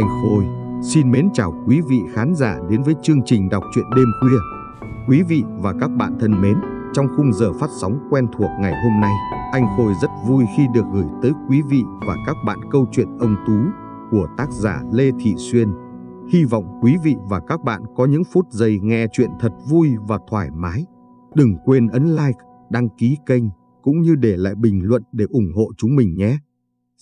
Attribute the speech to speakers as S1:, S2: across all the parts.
S1: Anh Khôi xin mến chào quý vị khán giả đến với chương trình đọc truyện đêm khuya. Quý vị và các bạn thân mến, trong khung giờ phát sóng quen thuộc ngày hôm nay, anh Khôi rất vui khi được gửi tới quý vị và các bạn câu chuyện ông Tú của tác giả Lê Thị Xuyên. Hy vọng quý vị và các bạn có những phút giây nghe chuyện thật vui và thoải mái. Đừng quên ấn like, đăng ký kênh cũng như để lại bình luận để ủng hộ chúng mình nhé.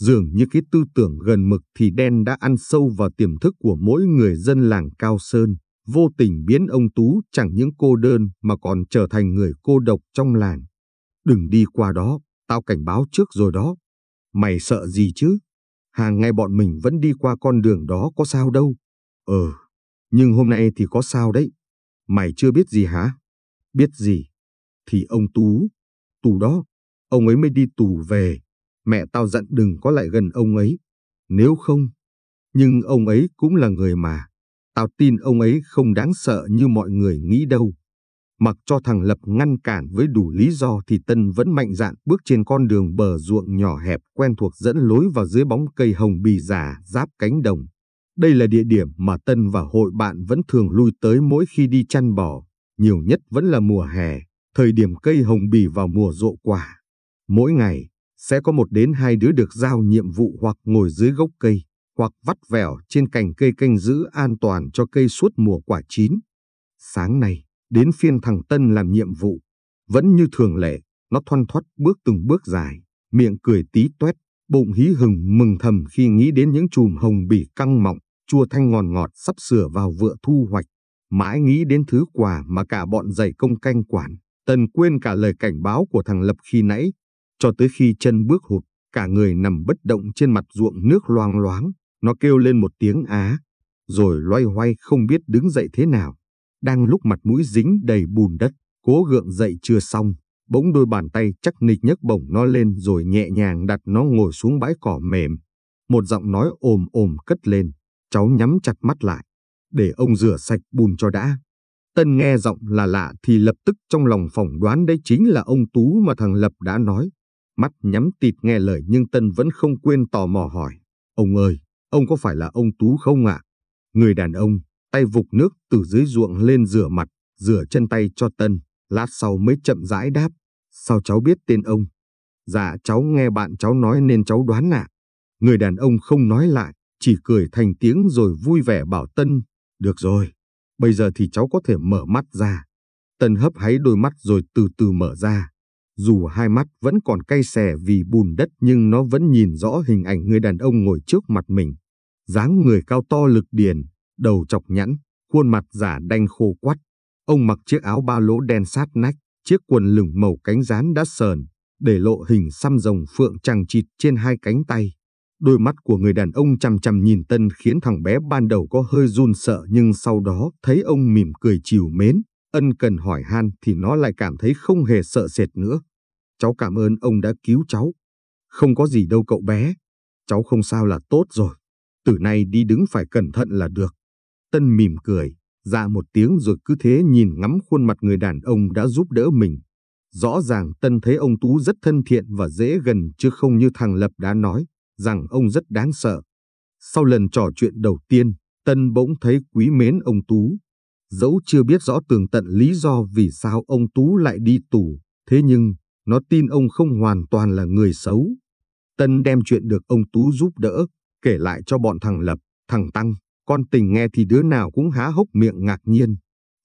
S1: Dường như cái tư tưởng gần mực thì đen đã ăn sâu vào tiềm thức của mỗi người dân làng Cao Sơn, vô tình biến ông Tú chẳng những cô đơn mà còn trở thành người cô độc trong làng. Đừng đi qua đó, tao cảnh báo trước rồi đó. Mày sợ gì chứ? Hàng ngày bọn mình vẫn đi qua con đường đó có sao đâu. Ờ, nhưng hôm nay thì có sao đấy. Mày chưa biết gì hả? Biết gì? Thì ông Tú. Tù đó, ông ấy mới đi tù về mẹ tao dặn đừng có lại gần ông ấy, nếu không. Nhưng ông ấy cũng là người mà, tao tin ông ấy không đáng sợ như mọi người nghĩ đâu. Mặc cho thằng Lập ngăn cản với đủ lý do thì Tân vẫn mạnh dạn bước trên con đường bờ ruộng nhỏ hẹp quen thuộc dẫn lối vào dưới bóng cây hồng bì già giáp cánh đồng. Đây là địa điểm mà Tân và hội bạn vẫn thường lui tới mỗi khi đi chăn bò, nhiều nhất vẫn là mùa hè, thời điểm cây hồng bì vào mùa rộ quả. Mỗi ngày, sẽ có một đến hai đứa được giao nhiệm vụ hoặc ngồi dưới gốc cây, hoặc vắt vẻo trên cành cây canh giữ an toàn cho cây suốt mùa quả chín. Sáng nay, đến phiên thằng Tân làm nhiệm vụ. Vẫn như thường lệ, nó thoăn thoắt bước từng bước dài, miệng cười tí tuét, bụng hí hừng mừng thầm khi nghĩ đến những chùm hồng bỉ căng mọng, chua thanh ngọt ngọt sắp sửa vào vựa thu hoạch. Mãi nghĩ đến thứ quà mà cả bọn dày công canh quản, Tân quên cả lời cảnh báo của thằng Lập khi nãy, cho tới khi chân bước hụt, cả người nằm bất động trên mặt ruộng nước loang loáng, nó kêu lên một tiếng á, rồi loay hoay không biết đứng dậy thế nào. Đang lúc mặt mũi dính đầy bùn đất, cố gượng dậy chưa xong, bỗng đôi bàn tay chắc nịch nhấc bổng nó lên rồi nhẹ nhàng đặt nó ngồi xuống bãi cỏ mềm. Một giọng nói ồm ồm cất lên, cháu nhắm chặt mắt lại, để ông rửa sạch bùn cho đã. Tân nghe giọng là lạ thì lập tức trong lòng phỏng đoán đấy chính là ông Tú mà thằng Lập đã nói. Mắt nhắm tịt nghe lời nhưng Tân vẫn không quên tò mò hỏi. Ông ơi, ông có phải là ông Tú không ạ? Người đàn ông, tay vục nước từ dưới ruộng lên rửa mặt, rửa chân tay cho Tân. Lát sau mới chậm rãi đáp. Sao cháu biết tên ông? Dạ cháu nghe bạn cháu nói nên cháu đoán ạ. Người đàn ông không nói lại, chỉ cười thành tiếng rồi vui vẻ bảo Tân. Được rồi, bây giờ thì cháu có thể mở mắt ra. Tân hấp háy đôi mắt rồi từ từ mở ra. Dù hai mắt vẫn còn cay xè vì bùn đất nhưng nó vẫn nhìn rõ hình ảnh người đàn ông ngồi trước mặt mình. dáng người cao to lực điền, đầu chọc nhẵn, khuôn mặt giả đanh khô quắt. Ông mặc chiếc áo ba lỗ đen sát nách, chiếc quần lửng màu cánh rán đã sờn, để lộ hình xăm rồng phượng trăng chịt trên hai cánh tay. Đôi mắt của người đàn ông chằm chằm nhìn Tân khiến thằng bé ban đầu có hơi run sợ nhưng sau đó thấy ông mỉm cười chiều mến, ân cần hỏi han thì nó lại cảm thấy không hề sợ sệt nữa. Cháu cảm ơn ông đã cứu cháu. Không có gì đâu cậu bé. Cháu không sao là tốt rồi. Từ nay đi đứng phải cẩn thận là được. Tân mỉm cười, ra dạ một tiếng rồi cứ thế nhìn ngắm khuôn mặt người đàn ông đã giúp đỡ mình. Rõ ràng Tân thấy ông Tú rất thân thiện và dễ gần chứ không như thằng Lập đã nói, rằng ông rất đáng sợ. Sau lần trò chuyện đầu tiên, Tân bỗng thấy quý mến ông Tú Dẫu chưa biết rõ tường tận lý do vì sao ông Tú lại đi tù, thế nhưng nó tin ông không hoàn toàn là người xấu. Tân đem chuyện được ông Tú giúp đỡ, kể lại cho bọn thằng Lập, thằng Tăng, con tình nghe thì đứa nào cũng há hốc miệng ngạc nhiên.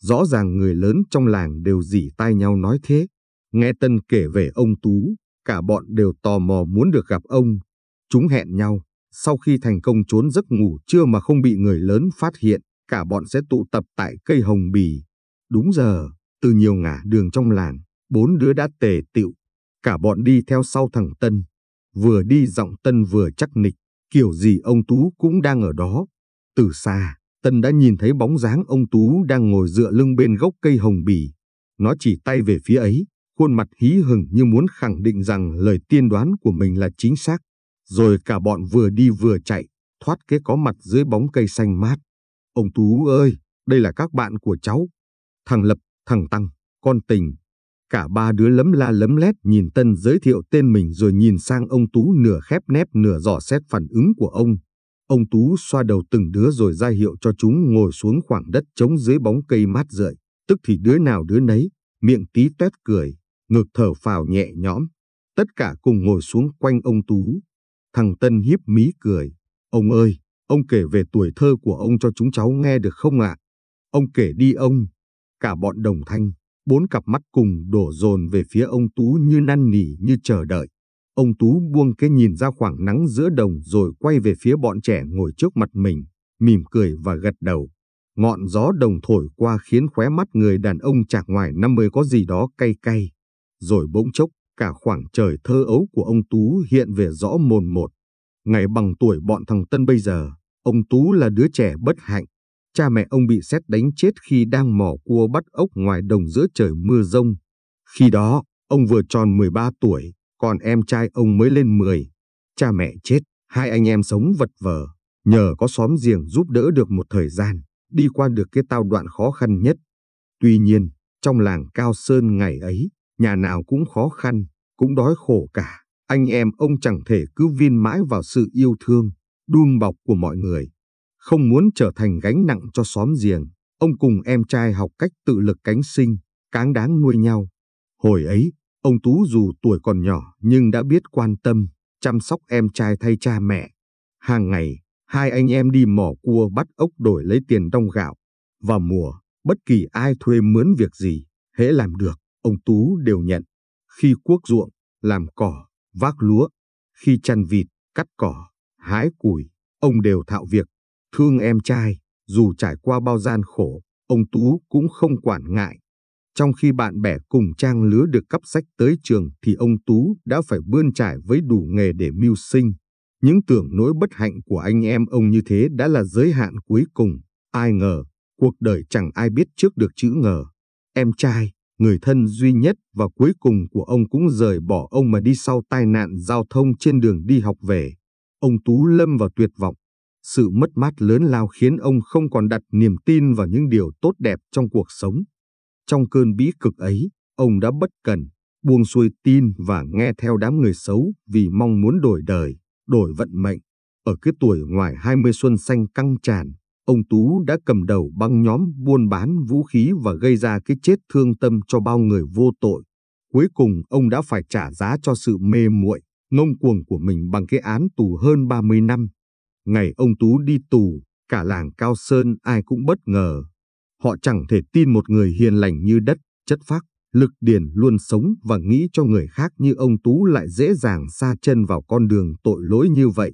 S1: Rõ ràng người lớn trong làng đều dỉ tai nhau nói thế. Nghe Tân kể về ông Tú, cả bọn đều tò mò muốn được gặp ông. Chúng hẹn nhau, sau khi thành công trốn giấc ngủ trưa mà không bị người lớn phát hiện, cả bọn sẽ tụ tập tại cây hồng bì. Đúng giờ, từ nhiều ngả đường trong làng, bốn đứa đã tề tựu. Cả bọn đi theo sau thằng Tân. Vừa đi giọng Tân vừa chắc nịch, kiểu gì ông Tú cũng đang ở đó. Từ xa, Tân đã nhìn thấy bóng dáng ông Tú đang ngồi dựa lưng bên gốc cây hồng bì. Nó chỉ tay về phía ấy, khuôn mặt hí hửng như muốn khẳng định rằng lời tiên đoán của mình là chính xác. Rồi cả bọn vừa đi vừa chạy, thoát cái có mặt dưới bóng cây xanh mát. Ông Tú ơi, đây là các bạn của cháu. Thằng Lập, thằng Tăng, con tình. Cả ba đứa lấm la lấm lét nhìn Tân giới thiệu tên mình rồi nhìn sang ông Tú nửa khép nép nửa dò xét phản ứng của ông. Ông Tú xoa đầu từng đứa rồi ra hiệu cho chúng ngồi xuống khoảng đất trống dưới bóng cây mát rượi. Tức thì đứa nào đứa nấy, miệng tí tét cười, ngực thở phào nhẹ nhõm. Tất cả cùng ngồi xuống quanh ông Tú. Thằng Tân hiếp mí cười. Ông ơi, Ông kể về tuổi thơ của ông cho chúng cháu nghe được không ạ? À? Ông kể đi ông. Cả bọn đồng thanh, bốn cặp mắt cùng đổ dồn về phía ông Tú như năn nỉ như chờ đợi. Ông Tú buông cái nhìn ra khoảng nắng giữa đồng rồi quay về phía bọn trẻ ngồi trước mặt mình, mỉm cười và gật đầu. Ngọn gió đồng thổi qua khiến khóe mắt người đàn ông chạc ngoài năm mươi có gì đó cay cay. Rồi bỗng chốc, cả khoảng trời thơ ấu của ông Tú hiện về rõ mồn một. Ngày bằng tuổi bọn thằng Tân bây giờ, Ông Tú là đứa trẻ bất hạnh. Cha mẹ ông bị xét đánh chết khi đang mỏ cua bắt ốc ngoài đồng giữa trời mưa rông. Khi đó, ông vừa tròn 13 tuổi, còn em trai ông mới lên 10. Cha mẹ chết, hai anh em sống vật vờ. Nhờ có xóm giềng giúp đỡ được một thời gian, đi qua được cái tao đoạn khó khăn nhất. Tuy nhiên, trong làng Cao Sơn ngày ấy, nhà nào cũng khó khăn, cũng đói khổ cả. Anh em ông chẳng thể cứ viên mãi vào sự yêu thương đùm bọc của mọi người. Không muốn trở thành gánh nặng cho xóm giềng, ông cùng em trai học cách tự lực cánh sinh, cáng đáng nuôi nhau. Hồi ấy, ông Tú dù tuổi còn nhỏ nhưng đã biết quan tâm, chăm sóc em trai thay cha mẹ. Hàng ngày, hai anh em đi mỏ cua bắt ốc đổi lấy tiền đong gạo. Vào mùa, bất kỳ ai thuê mướn việc gì, hễ làm được, ông Tú đều nhận. Khi cuốc ruộng, làm cỏ, vác lúa, khi chăn vịt, cắt cỏ, hái củi, ông đều thạo việc, thương em trai, dù trải qua bao gian khổ, ông Tú cũng không quản ngại. Trong khi bạn bè cùng trang lứa được cấp sách tới trường thì ông Tú đã phải bươn trải với đủ nghề để mưu sinh. Những tưởng nỗi bất hạnh của anh em ông như thế đã là giới hạn cuối cùng. Ai ngờ, cuộc đời chẳng ai biết trước được chữ ngờ. Em trai, người thân duy nhất và cuối cùng của ông cũng rời bỏ ông mà đi sau tai nạn giao thông trên đường đi học về ông Tú lâm vào tuyệt vọng. Sự mất mát lớn lao khiến ông không còn đặt niềm tin vào những điều tốt đẹp trong cuộc sống. Trong cơn bí cực ấy, ông đã bất cần, buông xuôi tin và nghe theo đám người xấu vì mong muốn đổi đời, đổi vận mệnh. Ở cái tuổi ngoài 20 xuân xanh căng tràn, ông Tú đã cầm đầu băng nhóm buôn bán vũ khí và gây ra cái chết thương tâm cho bao người vô tội. Cuối cùng ông đã phải trả giá cho sự mê muội ngông cuồng của mình bằng cái án tù hơn 30 năm. Ngày ông Tú đi tù, cả làng Cao Sơn ai cũng bất ngờ. Họ chẳng thể tin một người hiền lành như đất, chất phác, lực điền luôn sống và nghĩ cho người khác như ông Tú lại dễ dàng xa chân vào con đường tội lỗi như vậy.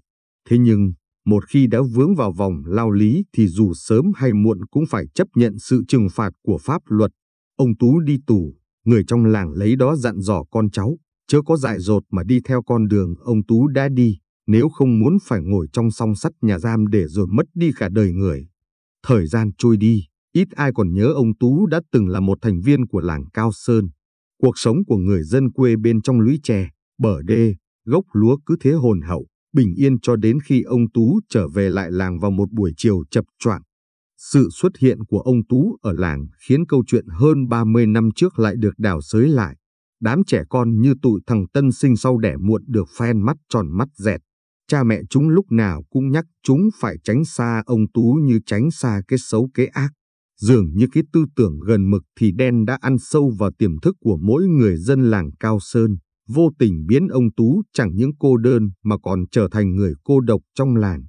S1: Thế nhưng, một khi đã vướng vào vòng lao lý thì dù sớm hay muộn cũng phải chấp nhận sự trừng phạt của pháp luật. Ông Tú đi tù, người trong làng lấy đó dặn dò con cháu, chớ có dại dột mà đi theo con đường ông Tú đã đi, nếu không muốn phải ngồi trong song sắt nhà giam để rồi mất đi cả đời người. Thời gian trôi đi, ít ai còn nhớ ông Tú đã từng là một thành viên của làng Cao Sơn. Cuộc sống của người dân quê bên trong lũy tre, bờ đê, gốc lúa cứ thế hồn hậu, bình yên cho đến khi ông Tú trở về lại làng vào một buổi chiều chập choạng. Sự xuất hiện của ông Tú ở làng khiến câu chuyện hơn 30 năm trước lại được đào xới lại. Đám trẻ con như tụi thằng tân sinh sau đẻ muộn được phen mắt tròn mắt dẹt. Cha mẹ chúng lúc nào cũng nhắc chúng phải tránh xa ông Tú như tránh xa cái xấu cái ác. Dường như cái tư tưởng gần mực thì đen đã ăn sâu vào tiềm thức của mỗi người dân làng Cao Sơn, vô tình biến ông Tú chẳng những cô đơn mà còn trở thành người cô độc trong làng.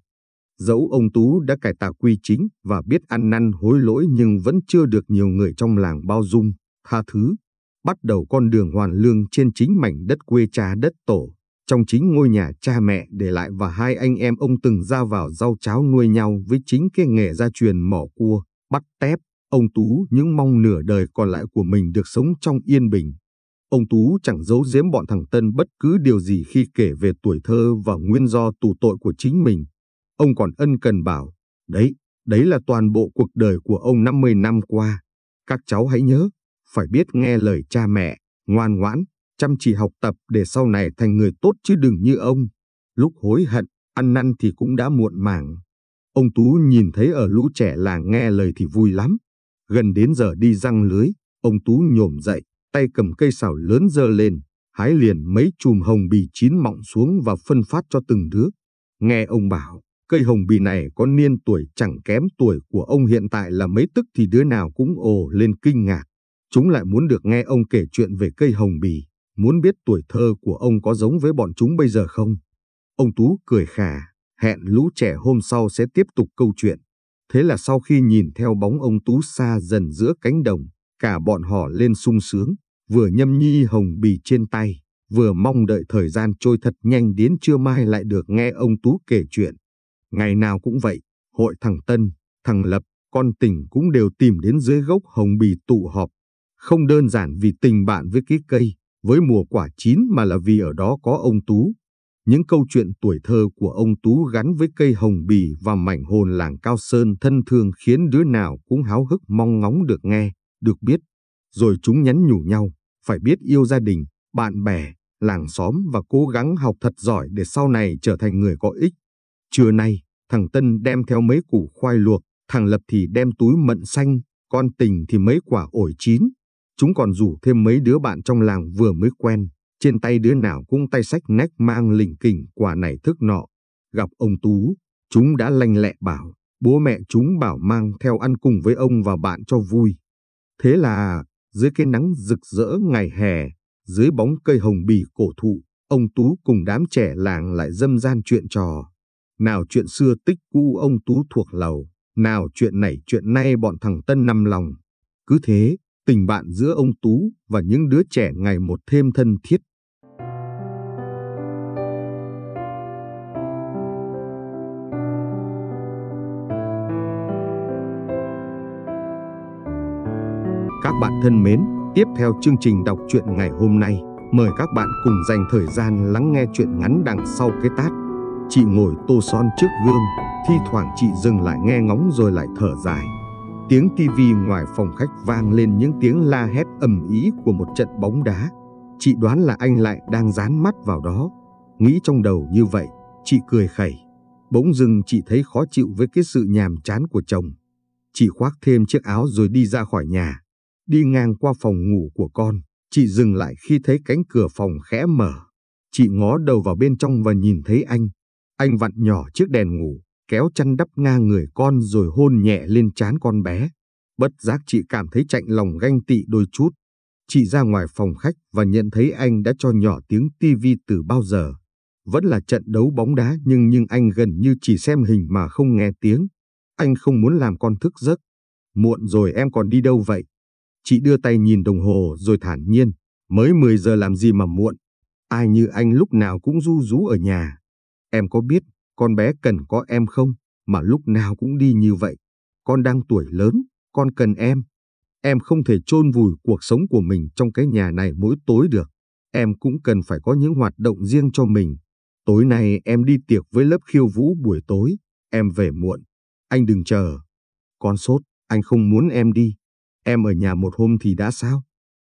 S1: Dẫu ông Tú đã cải tạo quy chính và biết ăn năn hối lỗi nhưng vẫn chưa được nhiều người trong làng bao dung, tha thứ bắt đầu con đường hoàn lương trên chính mảnh đất quê cha đất tổ, trong chính ngôi nhà cha mẹ để lại và hai anh em ông từng ra vào rau cháo nuôi nhau với chính cái nghề gia truyền mỏ cua, bắt tép. Ông Tú những mong nửa đời còn lại của mình được sống trong yên bình. Ông Tú chẳng giấu giếm bọn thằng Tân bất cứ điều gì khi kể về tuổi thơ và nguyên do tù tội của chính mình. Ông còn ân cần bảo, đấy, đấy là toàn bộ cuộc đời của ông 50 năm qua. Các cháu hãy nhớ, phải biết nghe lời cha mẹ, ngoan ngoãn, chăm chỉ học tập để sau này thành người tốt chứ đừng như ông. Lúc hối hận, ăn năn thì cũng đã muộn màng. Ông Tú nhìn thấy ở lũ trẻ làng nghe lời thì vui lắm. Gần đến giờ đi răng lưới, ông Tú nhổm dậy, tay cầm cây xào lớn dơ lên, hái liền mấy chùm hồng bì chín mọng xuống và phân phát cho từng đứa. Nghe ông bảo, cây hồng bì này có niên tuổi chẳng kém tuổi của ông hiện tại là mấy tức thì đứa nào cũng ồ lên kinh ngạc. Chúng lại muốn được nghe ông kể chuyện về cây hồng bì, muốn biết tuổi thơ của ông có giống với bọn chúng bây giờ không. Ông Tú cười khà, hẹn lũ trẻ hôm sau sẽ tiếp tục câu chuyện. Thế là sau khi nhìn theo bóng ông Tú xa dần giữa cánh đồng, cả bọn họ lên sung sướng, vừa nhâm nhi hồng bì trên tay, vừa mong đợi thời gian trôi thật nhanh đến trưa mai lại được nghe ông Tú kể chuyện. Ngày nào cũng vậy, hội thằng Tân, thằng Lập, con tỉnh cũng đều tìm đến dưới gốc hồng bì tụ họp, không đơn giản vì tình bạn với cái cây, với mùa quả chín mà là vì ở đó có ông Tú. Những câu chuyện tuổi thơ của ông Tú gắn với cây hồng bì và mảnh hồn làng Cao Sơn thân thương khiến đứa nào cũng háo hức mong ngóng được nghe, được biết. Rồi chúng nhắn nhủ nhau, phải biết yêu gia đình, bạn bè, làng xóm và cố gắng học thật giỏi để sau này trở thành người có ích. Trưa nay, thằng Tân đem theo mấy củ khoai luộc, thằng Lập thì đem túi mận xanh, con tình thì mấy quả ổi chín, Chúng còn rủ thêm mấy đứa bạn trong làng vừa mới quen, trên tay đứa nào cũng tay sách nách mang lình kình quả này thức nọ. Gặp ông Tú, chúng đã lanh lẹ bảo, bố mẹ chúng bảo mang theo ăn cùng với ông và bạn cho vui. Thế là, dưới cái nắng rực rỡ ngày hè, dưới bóng cây hồng bì cổ thụ, ông Tú cùng đám trẻ làng lại dâm gian chuyện trò. Nào chuyện xưa tích cũ ông Tú thuộc lầu, nào chuyện này chuyện nay bọn thằng Tân nằm lòng. Cứ thế, tình bạn giữa ông Tú và những đứa trẻ ngày một thêm thân thiết. Các bạn thân mến, tiếp theo chương trình đọc truyện ngày hôm nay, mời các bạn cùng dành thời gian lắng nghe chuyện ngắn đằng sau cái tát. Chị ngồi tô son trước gương, thi thoảng chị dừng lại nghe ngóng rồi lại thở dài. Tiếng tivi ngoài phòng khách vang lên những tiếng la hét ầm ý của một trận bóng đá. Chị đoán là anh lại đang dán mắt vào đó. Nghĩ trong đầu như vậy, chị cười khẩy. Bỗng dưng chị thấy khó chịu với cái sự nhàm chán của chồng. Chị khoác thêm chiếc áo rồi đi ra khỏi nhà. Đi ngang qua phòng ngủ của con, chị dừng lại khi thấy cánh cửa phòng khẽ mở. Chị ngó đầu vào bên trong và nhìn thấy anh. Anh vặn nhỏ chiếc đèn ngủ, kéo chăn đắp ngang người con rồi hôn nhẹ lên trán con bé. Bất giác chị cảm thấy chạnh lòng ganh tị đôi chút. Chị ra ngoài phòng khách và nhận thấy anh đã cho nhỏ tiếng tivi từ bao giờ. Vẫn là trận đấu bóng đá nhưng nhưng anh gần như chỉ xem hình mà không nghe tiếng. Anh không muốn làm con thức giấc. Muộn rồi em còn đi đâu vậy? Chị đưa tay nhìn đồng hồ rồi thản nhiên. Mới 10 giờ làm gì mà muộn? Ai như anh lúc nào cũng ru rú ở nhà. Em có biết con bé cần có em không, mà lúc nào cũng đi như vậy. Con đang tuổi lớn, con cần em. Em không thể chôn vùi cuộc sống của mình trong cái nhà này mỗi tối được. Em cũng cần phải có những hoạt động riêng cho mình. Tối nay em đi tiệc với lớp khiêu vũ buổi tối, em về muộn. Anh đừng chờ. Con sốt, anh không muốn em đi. Em ở nhà một hôm thì đã sao?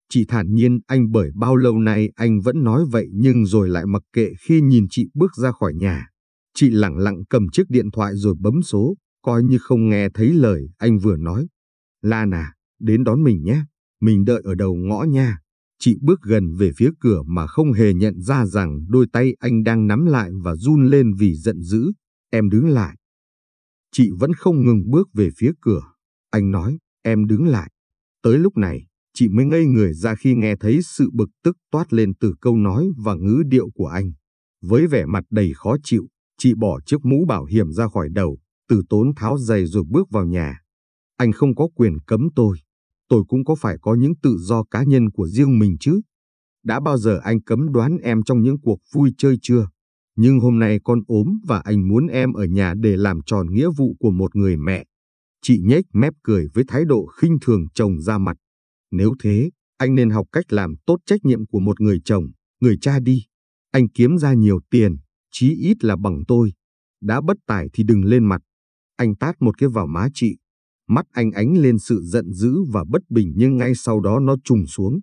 S1: Chị thản nhiên anh bởi bao lâu nay anh vẫn nói vậy nhưng rồi lại mặc kệ khi nhìn chị bước ra khỏi nhà. Chị lặng lặng cầm chiếc điện thoại rồi bấm số, coi như không nghe thấy lời anh vừa nói. Lana, đến đón mình nhé, mình đợi ở đầu ngõ nha. Chị bước gần về phía cửa mà không hề nhận ra rằng đôi tay anh đang nắm lại và run lên vì giận dữ. Em đứng lại. Chị vẫn không ngừng bước về phía cửa. Anh nói, em đứng lại. Tới lúc này, chị mới ngây người ra khi nghe thấy sự bực tức toát lên từ câu nói và ngữ điệu của anh. Với vẻ mặt đầy khó chịu, Chị bỏ chiếc mũ bảo hiểm ra khỏi đầu, từ tốn tháo giày rồi bước vào nhà. Anh không có quyền cấm tôi. Tôi cũng có phải có những tự do cá nhân của riêng mình chứ. Đã bao giờ anh cấm đoán em trong những cuộc vui chơi chưa? Nhưng hôm nay con ốm và anh muốn em ở nhà để làm tròn nghĩa vụ của một người mẹ. Chị nhếch mép cười với thái độ khinh thường chồng ra mặt. Nếu thế, anh nên học cách làm tốt trách nhiệm của một người chồng, người cha đi. Anh kiếm ra nhiều tiền, chí ít là bằng tôi. Đã bất tài thì đừng lên mặt. Anh tát một cái vào má chị. Mắt anh ánh lên sự giận dữ và bất bình nhưng ngay sau đó nó trùng xuống.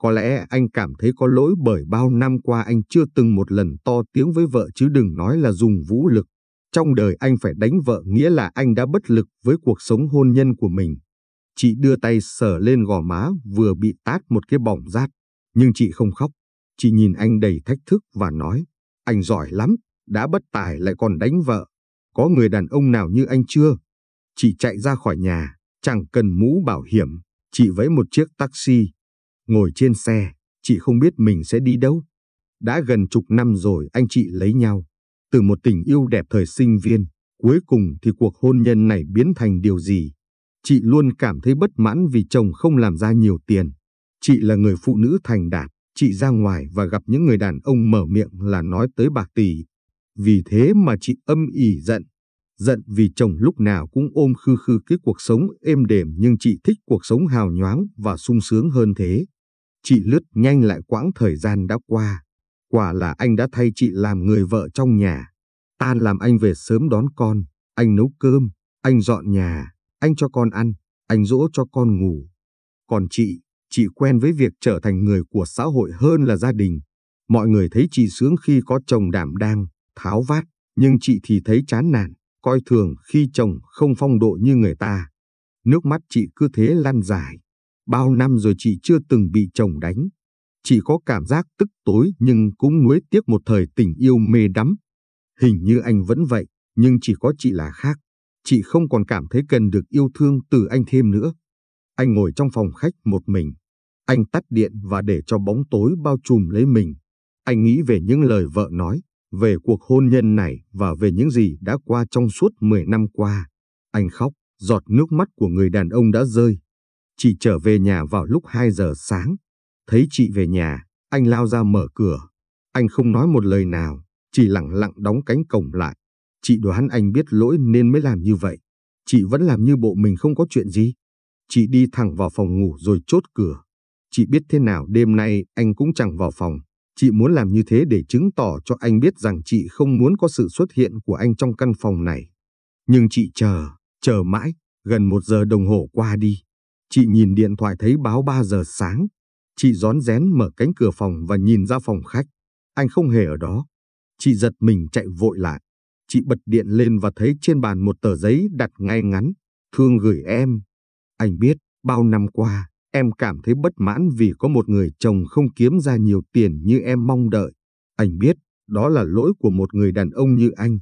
S1: Có lẽ anh cảm thấy có lỗi bởi bao năm qua anh chưa từng một lần to tiếng với vợ chứ đừng nói là dùng vũ lực. Trong đời anh phải đánh vợ nghĩa là anh đã bất lực với cuộc sống hôn nhân của mình. Chị đưa tay sờ lên gò má vừa bị tát một cái bỏng rát, nhưng chị không khóc. Chị nhìn anh đầy thách thức và nói, anh giỏi lắm, đã bất tài lại còn đánh vợ. Có người đàn ông nào như anh chưa? Chị chạy ra khỏi nhà, chẳng cần mũ bảo hiểm, chị vẫy một chiếc taxi. Ngồi trên xe, chị không biết mình sẽ đi đâu. Đã gần chục năm rồi anh chị lấy nhau. Từ một tình yêu đẹp thời sinh viên, cuối cùng thì cuộc hôn nhân này biến thành điều gì? Chị luôn cảm thấy bất mãn vì chồng không làm ra nhiều tiền. Chị là người phụ nữ thành đạt, chị ra ngoài và gặp những người đàn ông mở miệng là nói tới bạc tỷ. Vì thế mà chị âm ỉ giận. Giận vì chồng lúc nào cũng ôm khư khư cái cuộc sống êm đềm nhưng chị thích cuộc sống hào nhoáng và sung sướng hơn thế. Chị lướt nhanh lại quãng thời gian đã qua. Quả là anh đã thay chị làm người vợ trong nhà. Tan làm anh về sớm đón con, anh nấu cơm, anh dọn nhà, anh cho con ăn, anh dỗ cho con ngủ. Còn chị, chị quen với việc trở thành người của xã hội hơn là gia đình. Mọi người thấy chị sướng khi có chồng đảm đang, tháo vát, nhưng chị thì thấy chán nản, coi thường khi chồng không phong độ như người ta. Nước mắt chị cứ thế lan dài. Bao năm rồi chị chưa từng bị chồng đánh. Chị có cảm giác tức tối nhưng cũng nuối tiếc một thời tình yêu mê đắm. Hình như anh vẫn vậy, nhưng chỉ có chị là khác. Chị không còn cảm thấy cần được yêu thương từ anh thêm nữa. Anh ngồi trong phòng khách một mình, anh tắt điện và để cho bóng tối bao trùm lấy mình. Anh nghĩ về những lời vợ nói, về cuộc hôn nhân này và về những gì đã qua trong suốt 10 năm qua. Anh khóc, giọt nước mắt của người đàn ông đã rơi. Chị trở về nhà vào lúc 2 giờ sáng. Thấy chị về nhà, anh lao ra mở cửa. Anh không nói một lời nào, chỉ lặng lặng đóng cánh cổng lại. Chị đoán anh biết lỗi nên mới làm như vậy. Chị vẫn làm như bộ mình không có chuyện gì. Chị đi thẳng vào phòng ngủ rồi chốt cửa. Chị biết thế nào đêm nay anh cũng chẳng vào phòng. Chị muốn làm như thế để chứng tỏ cho anh biết rằng chị không muốn có sự xuất hiện của anh trong căn phòng này. Nhưng chị chờ, chờ mãi, gần một giờ đồng hồ qua đi. Chị nhìn điện thoại thấy báo 3 giờ sáng. Chị rón rén mở cánh cửa phòng và nhìn ra phòng khách. Anh không hề ở đó. Chị giật mình chạy vội lại. Chị bật điện lên và thấy trên bàn một tờ giấy đặt ngay ngắn. Thương gửi em. Anh biết, bao năm qua, Em cảm thấy bất mãn vì có một người chồng không kiếm ra nhiều tiền như em mong đợi. Anh biết, đó là lỗi của một người đàn ông như anh.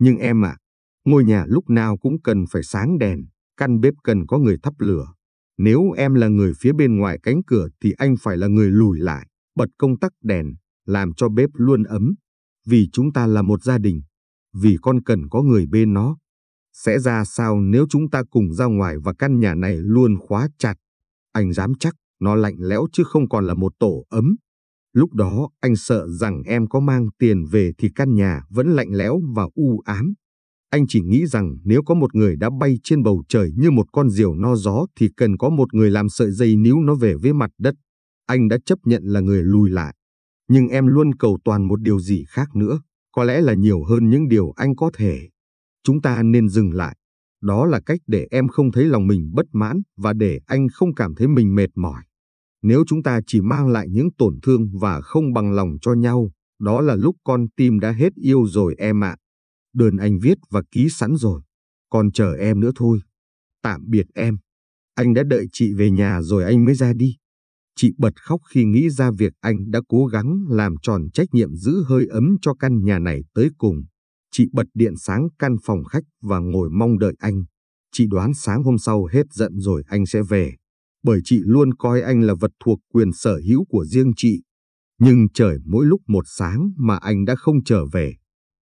S1: Nhưng em à, ngôi nhà lúc nào cũng cần phải sáng đèn, căn bếp cần có người thắp lửa. Nếu em là người phía bên ngoài cánh cửa thì anh phải là người lùi lại, bật công tắc đèn, làm cho bếp luôn ấm. Vì chúng ta là một gia đình, vì con cần có người bên nó. Sẽ ra sao nếu chúng ta cùng ra ngoài và căn nhà này luôn khóa chặt? Anh dám chắc nó lạnh lẽo chứ không còn là một tổ ấm. Lúc đó anh sợ rằng em có mang tiền về thì căn nhà vẫn lạnh lẽo và u ám. Anh chỉ nghĩ rằng nếu có một người đã bay trên bầu trời như một con diều no gió thì cần có một người làm sợi dây níu nó về với mặt đất. Anh đã chấp nhận là người lùi lại. Nhưng em luôn cầu toàn một điều gì khác nữa, có lẽ là nhiều hơn những điều anh có thể. Chúng ta nên dừng lại, đó là cách để em không thấy lòng mình bất mãn và để anh không cảm thấy mình mệt mỏi. Nếu chúng ta chỉ mang lại những tổn thương và không bằng lòng cho nhau, đó là lúc con tim đã hết yêu rồi em ạ. Đơn anh viết và ký sẵn rồi. Còn chờ em nữa thôi. Tạm biệt em. Anh đã đợi chị về nhà rồi anh mới ra đi. Chị bật khóc khi nghĩ ra việc anh đã cố gắng làm tròn trách nhiệm giữ hơi ấm cho căn nhà này tới cùng. Chị bật điện sáng căn phòng khách và ngồi mong đợi anh. Chị đoán sáng hôm sau hết giận rồi anh sẽ về, bởi chị luôn coi anh là vật thuộc quyền sở hữu của riêng chị. Nhưng trời mỗi lúc một sáng mà anh đã không trở về.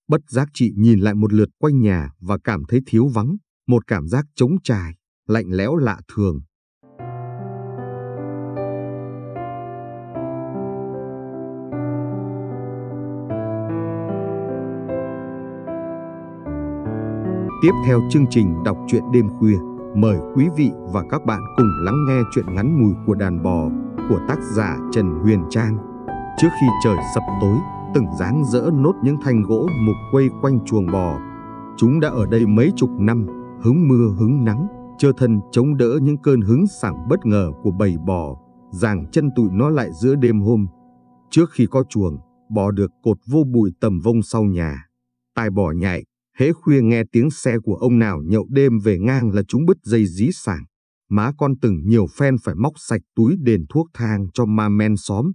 S1: Bất giác chị nhìn lại một lượt quanh nhà và cảm thấy thiếu vắng, một cảm giác trống trải, lạnh lẽo lạ thường. Tiếp theo chương trình đọc truyện đêm khuya, mời quý vị và các bạn cùng lắng nghe chuyện ngắn mùi của đàn bò của tác giả Trần Huyền Trang. Trước khi trời sập tối, từng dáng dỡ nốt những thanh gỗ mục quay quanh chuồng bò. Chúng đã ở đây mấy chục năm, hứng mưa hứng nắng, chơ thân chống đỡ những cơn hứng sảng bất ngờ của bầy bò, giàng chân tụi nó lại giữa đêm hôm. Trước khi có chuồng, bò được cột vô bụi tầm vông sau nhà. Tai bò nhạy. Hễ khuya nghe tiếng xe của ông nào nhậu đêm về ngang là chúng bứt dây dí sảng. Má con từng nhiều phen phải móc sạch túi đền thuốc thang cho ma men xóm.